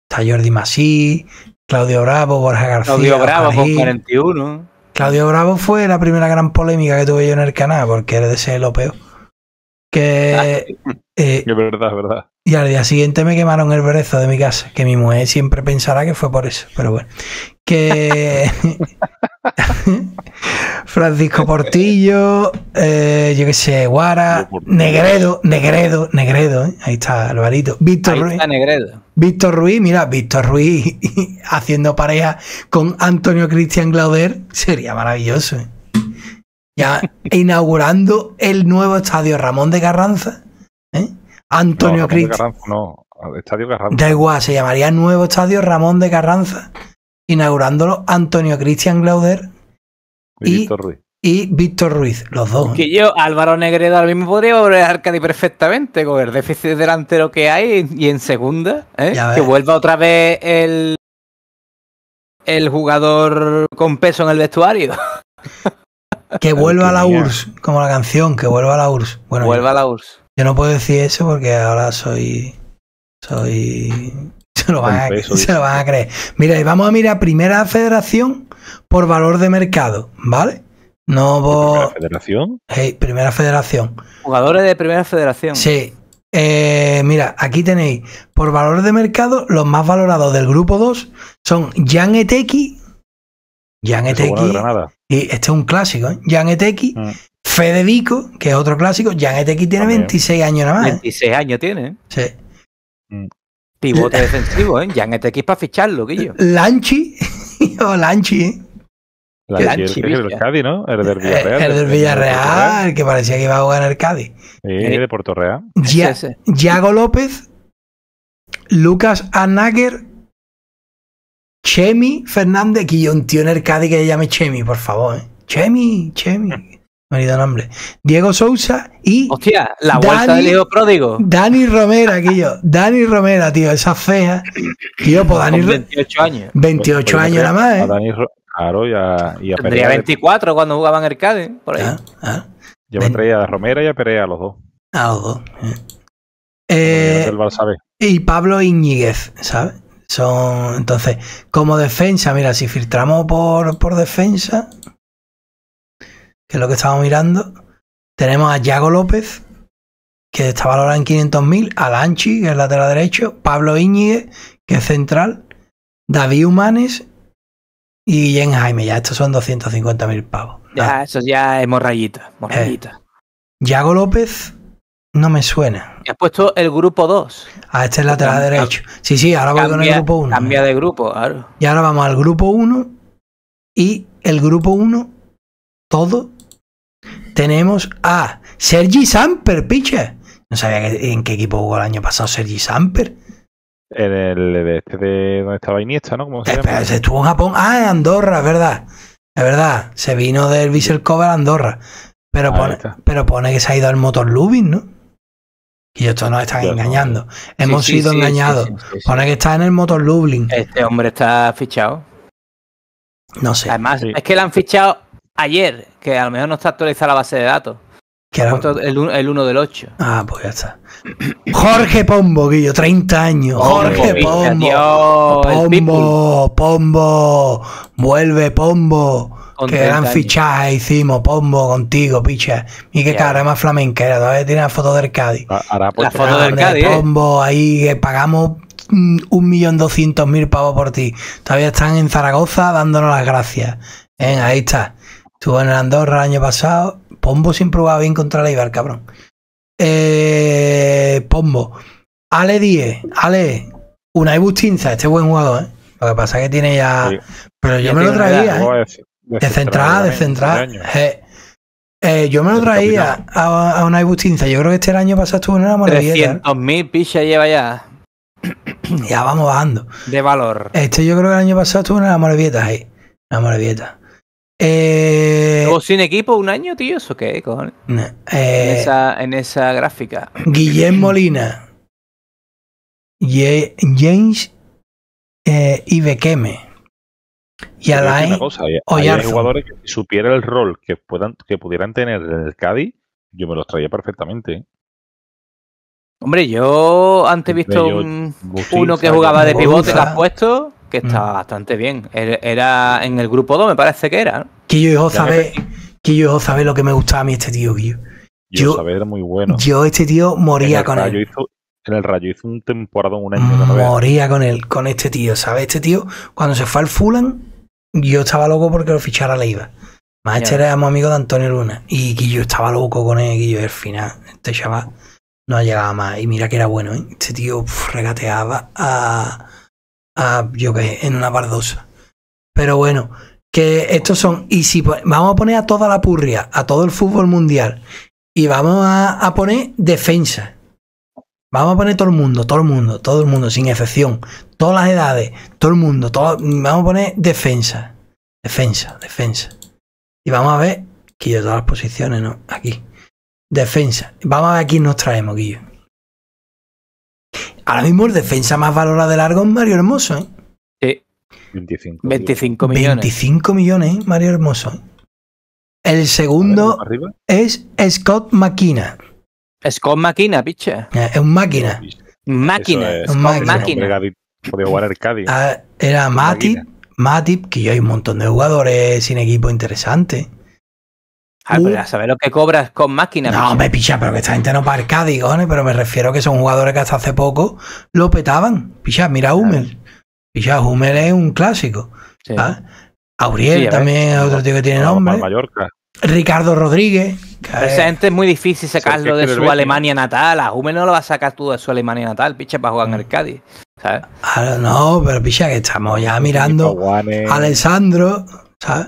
Está Jordi Masí, Claudio Bravo, Borja García. Claudio Bravo 41. Claudio Bravo fue la primera gran polémica que tuve yo en el canal, porque era de ser lo peor. Que. [LAUGHS] Eh, es verdad, es verdad. Y al día siguiente me quemaron el brezo de mi casa, que mi mujer siempre pensará que fue por eso, pero bueno. Que [LAUGHS] Francisco Portillo, eh, yo qué sé, Guara, Negredo, Negredo, Negredo, ¿eh? ahí está Alvarito, Víctor Ruiz. Negredo. Víctor Ruiz, mira, Víctor Ruiz [LAUGHS] haciendo pareja con Antonio Cristian Glauder, sería maravilloso. ¿eh? Ya [LAUGHS] inaugurando el nuevo estadio Ramón de Carranza. ¿eh? Antonio no, Da igual, se llamaría Nuevo Estadio Ramón de Carranza, inaugurándolo Antonio Cristian Glauder y, Víctor Ruiz. los dos. ¿eh? Que yo, Álvaro Negredo, ahora mismo podría volver a Arcadi perfectamente con el déficit delantero que hay y en segunda. ¿eh? Que vuelva otra vez el, el jugador con peso en el vestuario. Que vuelva a la URSS, como la canción, que vuelva a la URSS. Bueno, vuelva a la URSS. Yo no puedo decir eso porque ahora soy. Soy. [LAUGHS] Se lo van, a, [LAUGHS] se a, creer. Mira, vamos a mirar primera federación por valor de mercado, ¿vale? No ¿Primera federación? primera federación. Jugadores de primera federación. Sí. Eh, mira, aquí tenéis por valor de mercado, los más valorados del grupo 2 son Jan Eteki. Y este es un clásico, ¿eh? Jan mm. Federico, que es otro clásico, Jan Etequi tiene 26 años nada más. 26 años tiene. Sí. Mm. Pivote defensivo, ¿eh? Jan Etequi para ficharlo, Guillo. Lanchi, [LAUGHS] o Lanchi, ¿eh? Lanchi, el, el, Cádiz, ¿no? El del eh, Villarreal. El, del Villarreal, que parecía que iba a ganar el Cádiz. Sí, eh, de Puerto Real. Ya, Yago López, Lucas Anager, Chemi Fernández, que un tío en el Cádiz que le llame Chemi, por favor. ¿eh? Chemi, Chemi. [LAUGHS] Marido nombre. Diego Sousa y. Hostia, la vuelta de del hijo pródigo. Dani Romera, yo Dani Romera, tío, esa fea. Tío, pues Dani. Romera, 28 años. 28 pues, pues, años nada más, pues, ¿eh? Dani, claro, y a, y Tendría 24 cuando jugaban Arcade, por ahí. Ah, ah. Yo me traía a Romera y a Perea, a los dos. A ah, los dos. Eh, eh, y Pablo Iñiguez, ¿sabes? Son, entonces, como defensa, mira, si filtramos por, por defensa, lo que estamos mirando. Tenemos a Yago López, que está valorado en 500.000, a Lanchi, que es lateral derecho, Pablo Iñiguez que es central, David Humanes y En Jaime. Ya estos son 250.000 pavos. Ya, ah. eso ya es morrayita. Eh, morrayita. Yago López no me suena. Has puesto el grupo 2. a ah, este es lateral derecho. Sí, sí, ahora voy con el grupo 1. Cambia eh. de grupo, claro. Y ahora vamos al grupo 1 y el grupo 1, todo tenemos a Sergi Samper, piche. No sabía en qué equipo jugó el año pasado Sergi Samper. En el este de donde estaba Iniesta, ¿no? se, eh, se estuvo en Japón. Ah, en Andorra, es verdad. Es verdad. Se vino del Vissel Cover a Andorra. Pero pone, pero pone que se ha ido al Motor Lubin, ¿no? Y esto nos están engañando. Hemos sido engañados. pone que está en el Motor Lublin. Este hombre está fichado. No sé. Además, es que le han fichado ayer, que a lo mejor no está actualizada la base de datos. el, 1 del 8. Ah, pues ya está. Jorge Pombo, Guillo, 30 años. Jorge Pombo. Pombo, Pombo, Pombo. Vuelve Pombo. Que gran fichaje hicimos, Pombo, contigo, picha. Y que cara más flamenquera. Todavía tiene la foto del Cádiz. Ah, la pues foto del Cádiz. ¿eh? Pombo, ahí que pagamos mm, un millón doscientos mil pavos por ti. Todavía están en Zaragoza dándonos las gracias. Ahí está. Estuvo en el Andorra el año pasado. Pombo sin jugaba bien contra la Ibar, cabrón. Eh, Pombo. Ale 10. Ale. Una ibustinza, este buen jugador, ¿eh? Lo que pasa es que tiene ya. Pero yo me lo traía. ¿eh? De yo me lo traía a, a ibustinza. Yo creo que este el año pasado estuvo en una maravilla. 300.000 ¿eh? pichas lleva ya. [CLEARS THROAT] Ya vamos bajando. De valor. Este yo creo que el año pasado estuvo en una maravilla ahí. ¿eh? Una maravilla. Eh, ¿O sin equipo un año, tío? ¿Eso qué, en, eh, esa, en, esa, gráfica. Guillén [CLEARS THROAT] Molina. James eh, Ibequeme. Y Alain hay, jugadores que si supiera el rol que, puedan, que pudieran tener en el Cádiz, yo me los traía perfectamente. ¿eh? Hombre, yo antes he visto un, uno que jugaba de pivote, que has puesto que está mm. bastante bien. Era en el grupo 2, me parece que era. que Quillo hijo sabe, yo sabe lo que me gustaba a mí este tío, Quillo. Yo, muy bueno. Yo este tío moría con él. en el Rayo hizo un temporada un año. Moría con él, con este tío, ¿sabes? Este tío, cuando se fue al Fulan, yo estaba loco porque lo fichara Leiva. iba. Más este mi amigo de Antonio Luna. Y Guillo estaba loco con él, Guillo, yo al final, este chaval no llegaba más. Y mira que era bueno, ¿eh? Este tío regateaba a yo que en una bardosa. Pero bueno, que estos son, y si vamos a poner a toda la purria, a todo el fútbol mundial, y vamos a, poner defensa. Vamos a poner todo el mundo, todo el mundo, todo el mundo, sin excepción. Todas las edades, todo el mundo, todo, vamos a poner defensa. Defensa, defensa. Y vamos a ver, Guillo, todas las posiciones, ¿no? Aquí. Defensa. Vamos a ver a quién nos traemos, Guillo. Ahora mismo el defensa más valorado de largo es Mario Hermoso, ¿eh? Sí. 25, millones. 25 millones, ¿eh? Mario Hermoso. El segundo es Scott Makina. Scott máquina picha. Eh, es un máquina. Máquina. un máquina. Podía jugar ah, era Matip, Matip, que ya hay un montón de jugadores sin equipo interesante. Ah, pero uh. sabes lo que cobras con máquina. No, me picha, pero que esta gente no parca, digones, pero me refiero que son jugadores que hasta hace poco lo petaban. Picha, mira a Hummel. Picha, Hummel es un clásico. Sí. Auriel también es otro tío que tiene nombre. Ricardo Rodríguez. esa gente es muy difícil sacarlo de su Alemania natal. A Hummel no lo va a sacar tú de su Alemania natal, picha, para jugar en mm. el Cádiz. ¿sabes? no, pero picha, que estamos ya mirando Alessandro, ¿sabes?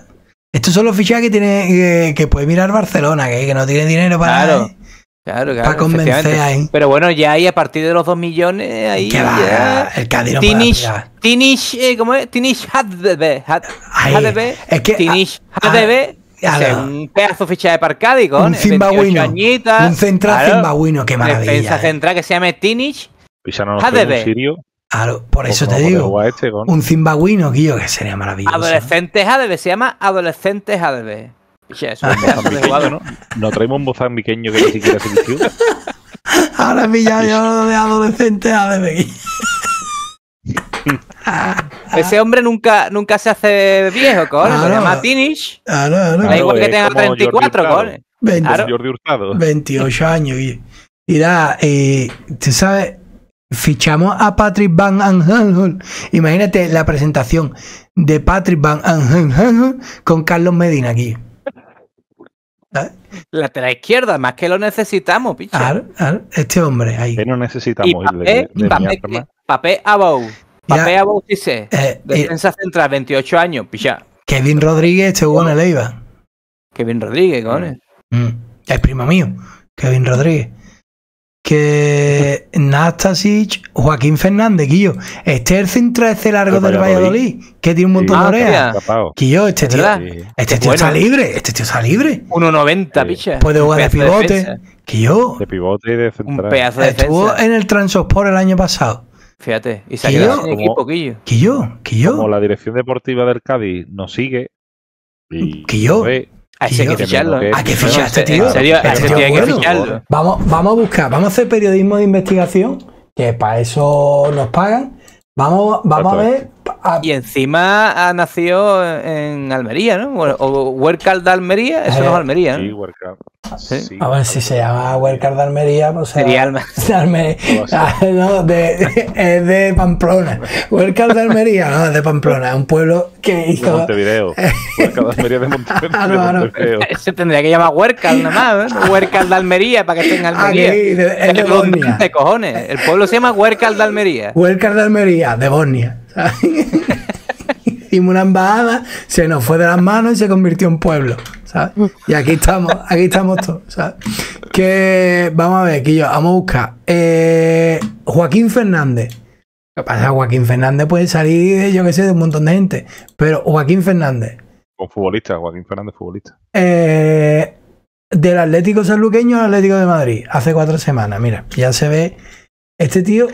Estos son los fichajes que tiene que, puede mirar Barcelona, que, que, no tiene dinero para, claro, claro, claro, convencer ahí. Pero bueno, ya ahí a partir de los 2 millones, ahí. ¿Qué va? El Cádiz no Tinish, Tinish, eh, ¿cómo es? Tinish HDB. HDB. Es que. Tinish HDB. Ah, ah, un pedazo de fichaje para Cádiz, con Un eh, Un central zimbabuino, qué maravilla. Defensa central que se llama Tinish. Pisa no HDB. sirio por pues eso te digo, este, un zimbabuino, Guillo, que sería maravilloso. Adolescentes ADB, se llama Adolescentes ah, ADB. ¿no? traemos un pequeño que ni siquiera se disfruta? [LAUGHS] Ahora ya yo [LAUGHS] hablo de adolescentes ADB. [LAUGHS] Ese hombre nunca, nunca se hace viejo, ¿cómo? se llama Tinish. no. no, igual que tenga 34, Hurtado. 28 años, Y Mira, eh, tú sabes Fichamos a Patrick Van Angel. Imagínate la presentación de Patrick Van Angel con Carlos Medina aquí. Lateral izquierda, más que lo necesitamos, picha. Ah, ah, este hombre ahí. Que no necesitamos. papé, Abou. Papé Abou dice. Eh, eh, defensa central, 28 años, picha. Kevin Rodríguez ¿te en Leiva? Kevin Rodríguez, cojones. Mm. Mm. es primo mío, Kevin Rodríguez que Nastasic, Joaquín Fernández, Guillo, este es el este largo del Valladolid, que tiene un montón de orejas. Ah, Guillo, este tío, este tío está libre, este tío está libre. 1.90, picha. Puede jugar de pivote. De Guillo. De pivote y de central. Un pedazo de Estuvo en el Transosport el año pasado. Fíjate, y se ha quedado sin equipo, Guillo. Guillo, Guillo. Como la dirección deportiva del Cádiz nos sigue. Y Guillo. A ese ¿eh? hay que ficharlo. ¿A qué fichar tío? En serio, a ese tío hay que ficharlo. Vamos, vamos a buscar, vamos a hacer periodismo de investigación, que para eso nos pagan. Vamos, vamos a ver Ah. Y encima ha nacido en Almería, ¿no? O, Huercal de Almería, eso no es eh, Almería, ¿no? Sí, Huercal. a ver, si se llama Huercal de Almería, pues sería eh, Almería. [LAUGHS] Ah, no, de, [LAUGHS] de, Pamplona. Huercal de Almería, no, de Pamplona, Es un pueblo que hizo. De Montevideo. Huercal de Almería de [LAUGHS] Montevideo. no, no. Se tendría que llamar Huercal nomás. Huercal de Almería para que esté en Almería. Aquí, de, es de, este Bosnia. De cojones. El pueblo se llama Huercal de Almería. Huercal de Almería, de Bosnia. [LAUGHS] Hicimos una embajada, se nos fue de las manos y se convirtió en pueblo. Y aquí estamos, aquí estamos todos. Que vamos a ver, que yo, vamos a buscar. Eh, Joaquín Fernández. ¿Qué pasa? Joaquín Fernández puede salir, yo qué sé, de un montón de gente. Pero Joaquín Fernández. Un futbolista, Joaquín Fernández, futbolista. Eh, del Atlético Sanluqueño al Atlético de Madrid, hace cuatro semanas. Mira, ya se ve. Este tío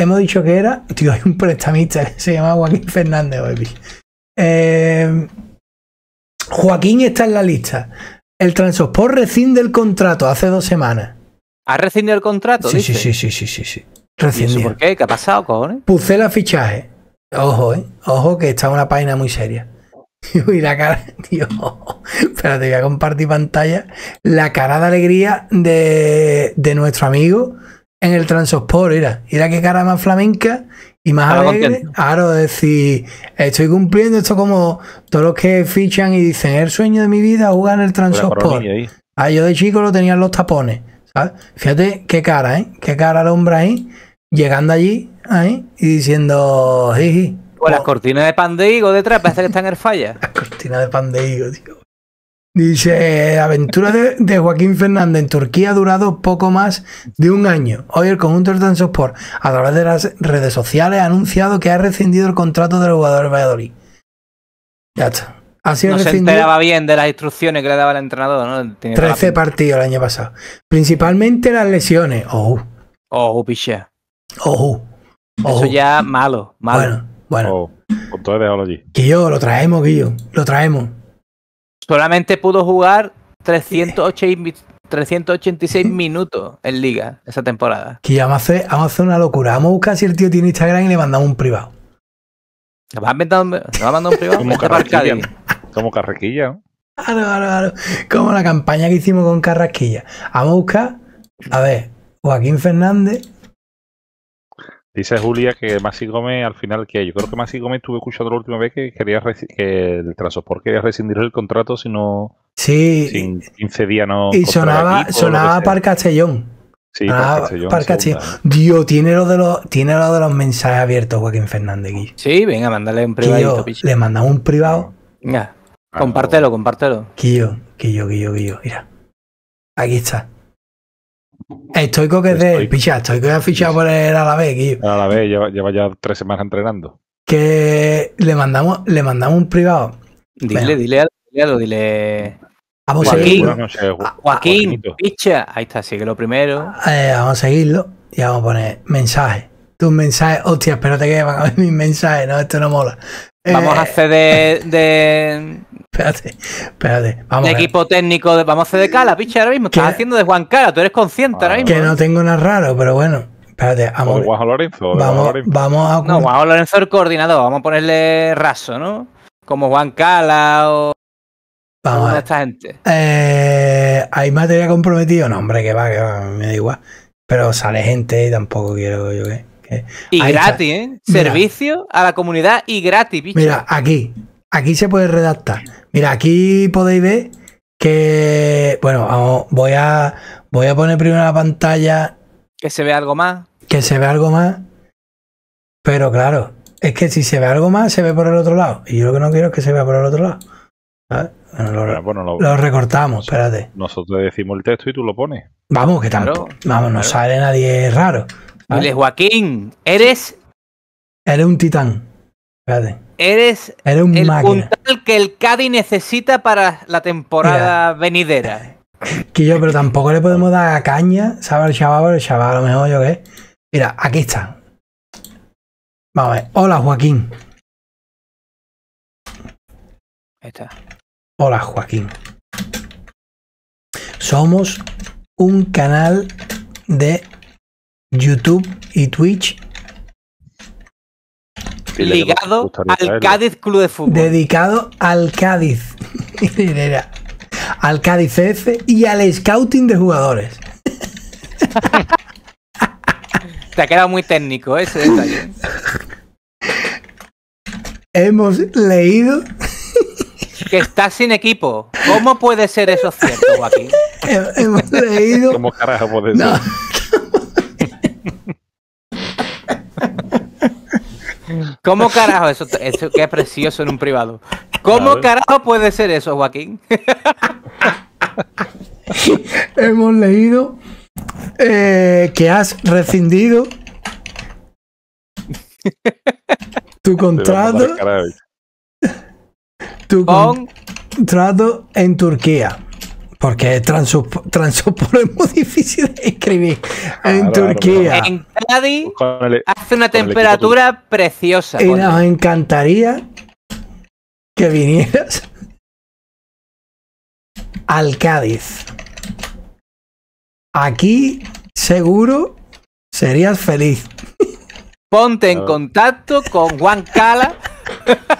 Hemos dicho que era. Tío, hay un prestamista que se llama Joaquín Fernández, eh, Joaquín está en la lista. El Transosport rescinde el contrato hace dos semanas. ¿Ha rescindido el contrato? Sí, sí, sí, sí, sí, sí. ¿Por qué? ¿Qué ha pasado, cojones? la fichaje. Ojo, eh. Ojo que está una página muy seria. [LAUGHS] Y la cara, [LAUGHS] tío. voy a compartir pantalla. La cara de alegría de, de nuestro amigo en el transospor, era. Mira qué cara más flamenca y más Ahora alegre. Claro, decir, estoy cumpliendo esto como todos los que fichan y dicen, el sueño de mi vida jugar en el transospor Ah, yo de chico lo tenían los tapones. Fíjate qué cara, ¿eh? Qué cara el hombre ahí, llegando allí, ahí, y diciendo, jiji. O las cortinas de pan de higo detrás, parece que están en el falla. [LAUGHS] Las cortinas de pan higo, tío. Dice, la aventura de, Joaquín Fernández en Turquía ha durado poco más de un año. Hoy el conjunto del Transport, a través de las redes sociales, ha anunciado que ha rescindido el contrato del jugador de Valladolid. Ya está. no se enteraba bien de las instrucciones que le daba el entrenador, ¿no? 13 partidos el año pasado. Principalmente las lesiones. Oh, oh piché. Ojo. Eso ya malo, malo. Bueno, bueno. con lo traemos, Guillo. Lo traemos. Solamente pudo jugar 386, [LAUGHS] minutos en liga esa temporada. Que vamos a, hacer, una locura. Vamos a buscar si el tío tiene Instagram y le mandamos un privado. ¿Le va a mandar un, privado? Como [LAUGHS] este Carrasquilla. Como Carrasquilla. Claro, claro, claro. Como la campaña que hicimos con Carrasquilla. Vamos a buscar, a ver, Joaquín Fernández Dice Julia que Masi Gómez al final que yo creo que Masi Gómez estuve escuchando la última vez que quería que el transport quería rescindir el contrato si no sí sin 15 días no y sonaba sonaba para Castellón sí ah, para Castellón Dios tiene lo de los tiene lo de los mensajes abiertos Joaquín Fernández sí venga mándale un privado le mandamos un privado venga ah, compártelo compártelo Quillo Quillo Guillo, Guillo. mira aquí está Estoico que es de picha, Estoico que fichado por el alabe, Guillo. Alavés lleva, lleva ya tres semanas entrenando. Que le mandamos, le mandamos un privado. Dile, dile algo, dile. Vamos a Joaquín, ah, picha. Ahí está, sigue lo primero. Eh, vamos a seguirlo y vamos a poner mensaje. Tus mensajes, hostia, espérate que van a ver mis mensajes, no, esto no mola. Vamos eh, a hacer de, Espérate, espérate. equipo técnico, de, vamos a hacer de cala, picha, ahora mismo. Estás haciendo de Juan Cala, tú eres consciente ahora ah, mismo. Que ¿eh? no tengo nada raro, pero bueno. Espérate, vamos. Lorenzo, vamos, vamos a. No, Lorenzo el coordinador, vamos a ponerle raso, ¿no? Como Juan Cala o. Vamos a esta gente. Eh, ¿Hay materia comprometida? No, hombre, que va, que va, me da igual. Pero sale gente y tampoco quiero yo que. Y gratis, ¿eh? Servicio a la comunidad y gratis, picha. Mira, aquí, aquí se puede redactar. Mira, aquí podéis ver que, bueno, voy a, voy a poner primero la pantalla. Que se ve algo más. Que se ve algo más. Pero claro, es que si se ve algo más, se ve por el otro lado. Y yo lo que no quiero es que se vea por el otro lado. Ah, lo, recortamos, nosotros, espérate. Nosotros decimos el texto y tú lo pones. Vamos, que tal. vamos, no sale nadie raro. vale Joaquín, eres. Eres un titán. Espérate. Eres el que el Cádiz necesita para la temporada venidera. [LAUGHS] Que yo, pero tampoco le podemos dar a caña, ¿sabes? El chaval, el chaval, a lo mejor yo qué. Mira, aquí está. Vamos a ver. Hola, Joaquín. Hola, Joaquín. Somos un canal de YouTube y Twitch ligado al Cádiz Club de Fútbol. Dedicado al Cádiz. [LAUGHS] al Cádiz CF y al scouting de jugadores. [LAUGHS] Te ha quedado muy técnico ese detalle. Hemos leído que está sin equipo. ¿Cómo puede ser eso cierto, Joaquín? [LAUGHS] Hemos leído. ¿Cómo carajo puede ser? ¿Cómo carajo? Eso, eso qué precioso en un privado. ¿Cómo carajo puede ser eso, Joaquín? [LAUGHS] Hemos leído eh, que has rescindido [LAUGHS] tu contrato. [LAUGHS] Tu contrato en Turquía. Porque Transopolo [LAUGHS] es muy difícil de escribir en Turquía. En Cádiz e-, hace una temperatura preciosa. Y nos encantaría que vinieras al Cádiz. Aquí seguro serías feliz. Ponte en contacto con Juan Cala. [LAUGHS]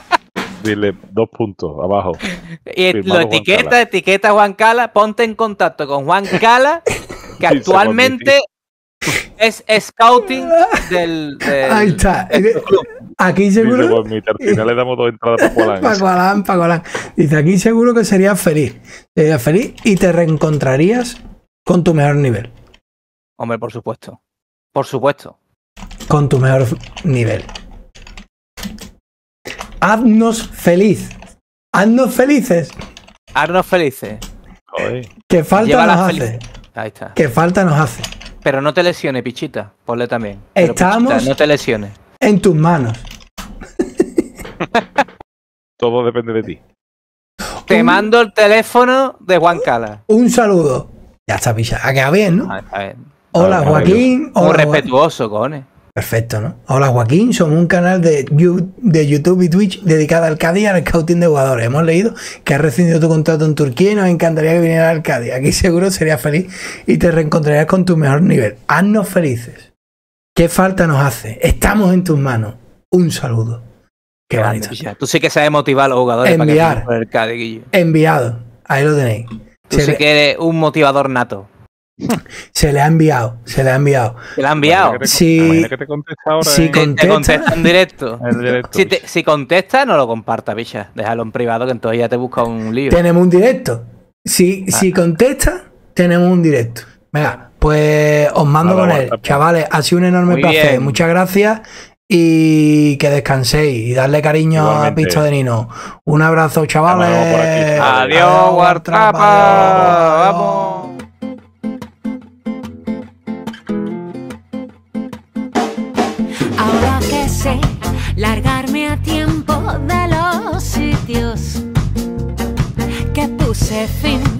dile dos puntos abajo. [LAUGHS] Y lo etiqueta, etiqueta Juan Cala, ponte en contacto con Juan Cala, [LAUGHS] que actualmente es scouting del, Ahí está. Aquí seguro. Dice, le damos dos entradas para Dice, aquí seguro que sería feliz. sería feliz y te reencontrarías con tu mejor nivel. Hombre, por supuesto. Por supuesto. Con tu mejor nivel. Haznos feliz. Haznos felices. Haznos felices. Que falta nos hace. Que falta nos hace. Pero no te lesiones, pichita. Ponle también. Estamos. no te lesiones. En tus manos. Todo depende de ti. Te mando el teléfono de Juan Cala. Un saludo. Ya está, picha. Ha quedado bien, ¿no? Ah, ah, Hola, Joaquín. Hola, respetuoso, cojones. Perfecto, ¿no? Hola Joaquín, somos un canal de, YouTube y Twitch dedicado al Cádiz y al scouting de jugadores. Hemos leído que has rescindido tu contrato en Turquía y nos encantaría que vinieras al Cádiz Aquí seguro serías feliz y te reencontrarías con tu mejor nivel. Haznos felices. ¿Qué falta nos hace? Estamos en tus manos. Un saludo. Qué, bonito. Tú sí que sabes motivar a los jugadores Enviar. para Enviado. Ahí lo tenéis. Tú sí que un motivador nato se le ha enviado, se le ha enviado. Se le ha enviado. Si, contesta, directo. si, contesta, no lo comparta, bicha. Déjalo en privado que entonces ya te busca un libro Tenemos un directo. Ah. Si, contesta, tenemos un directo. Venga, pues os mando con él. Chavales, ha sido un enorme placer. Muchas gracias y que descanséis y darle cariño a Pisto de Nino. Un abrazo, chavales. Adiós, Guartrapa. Vamos. Josephine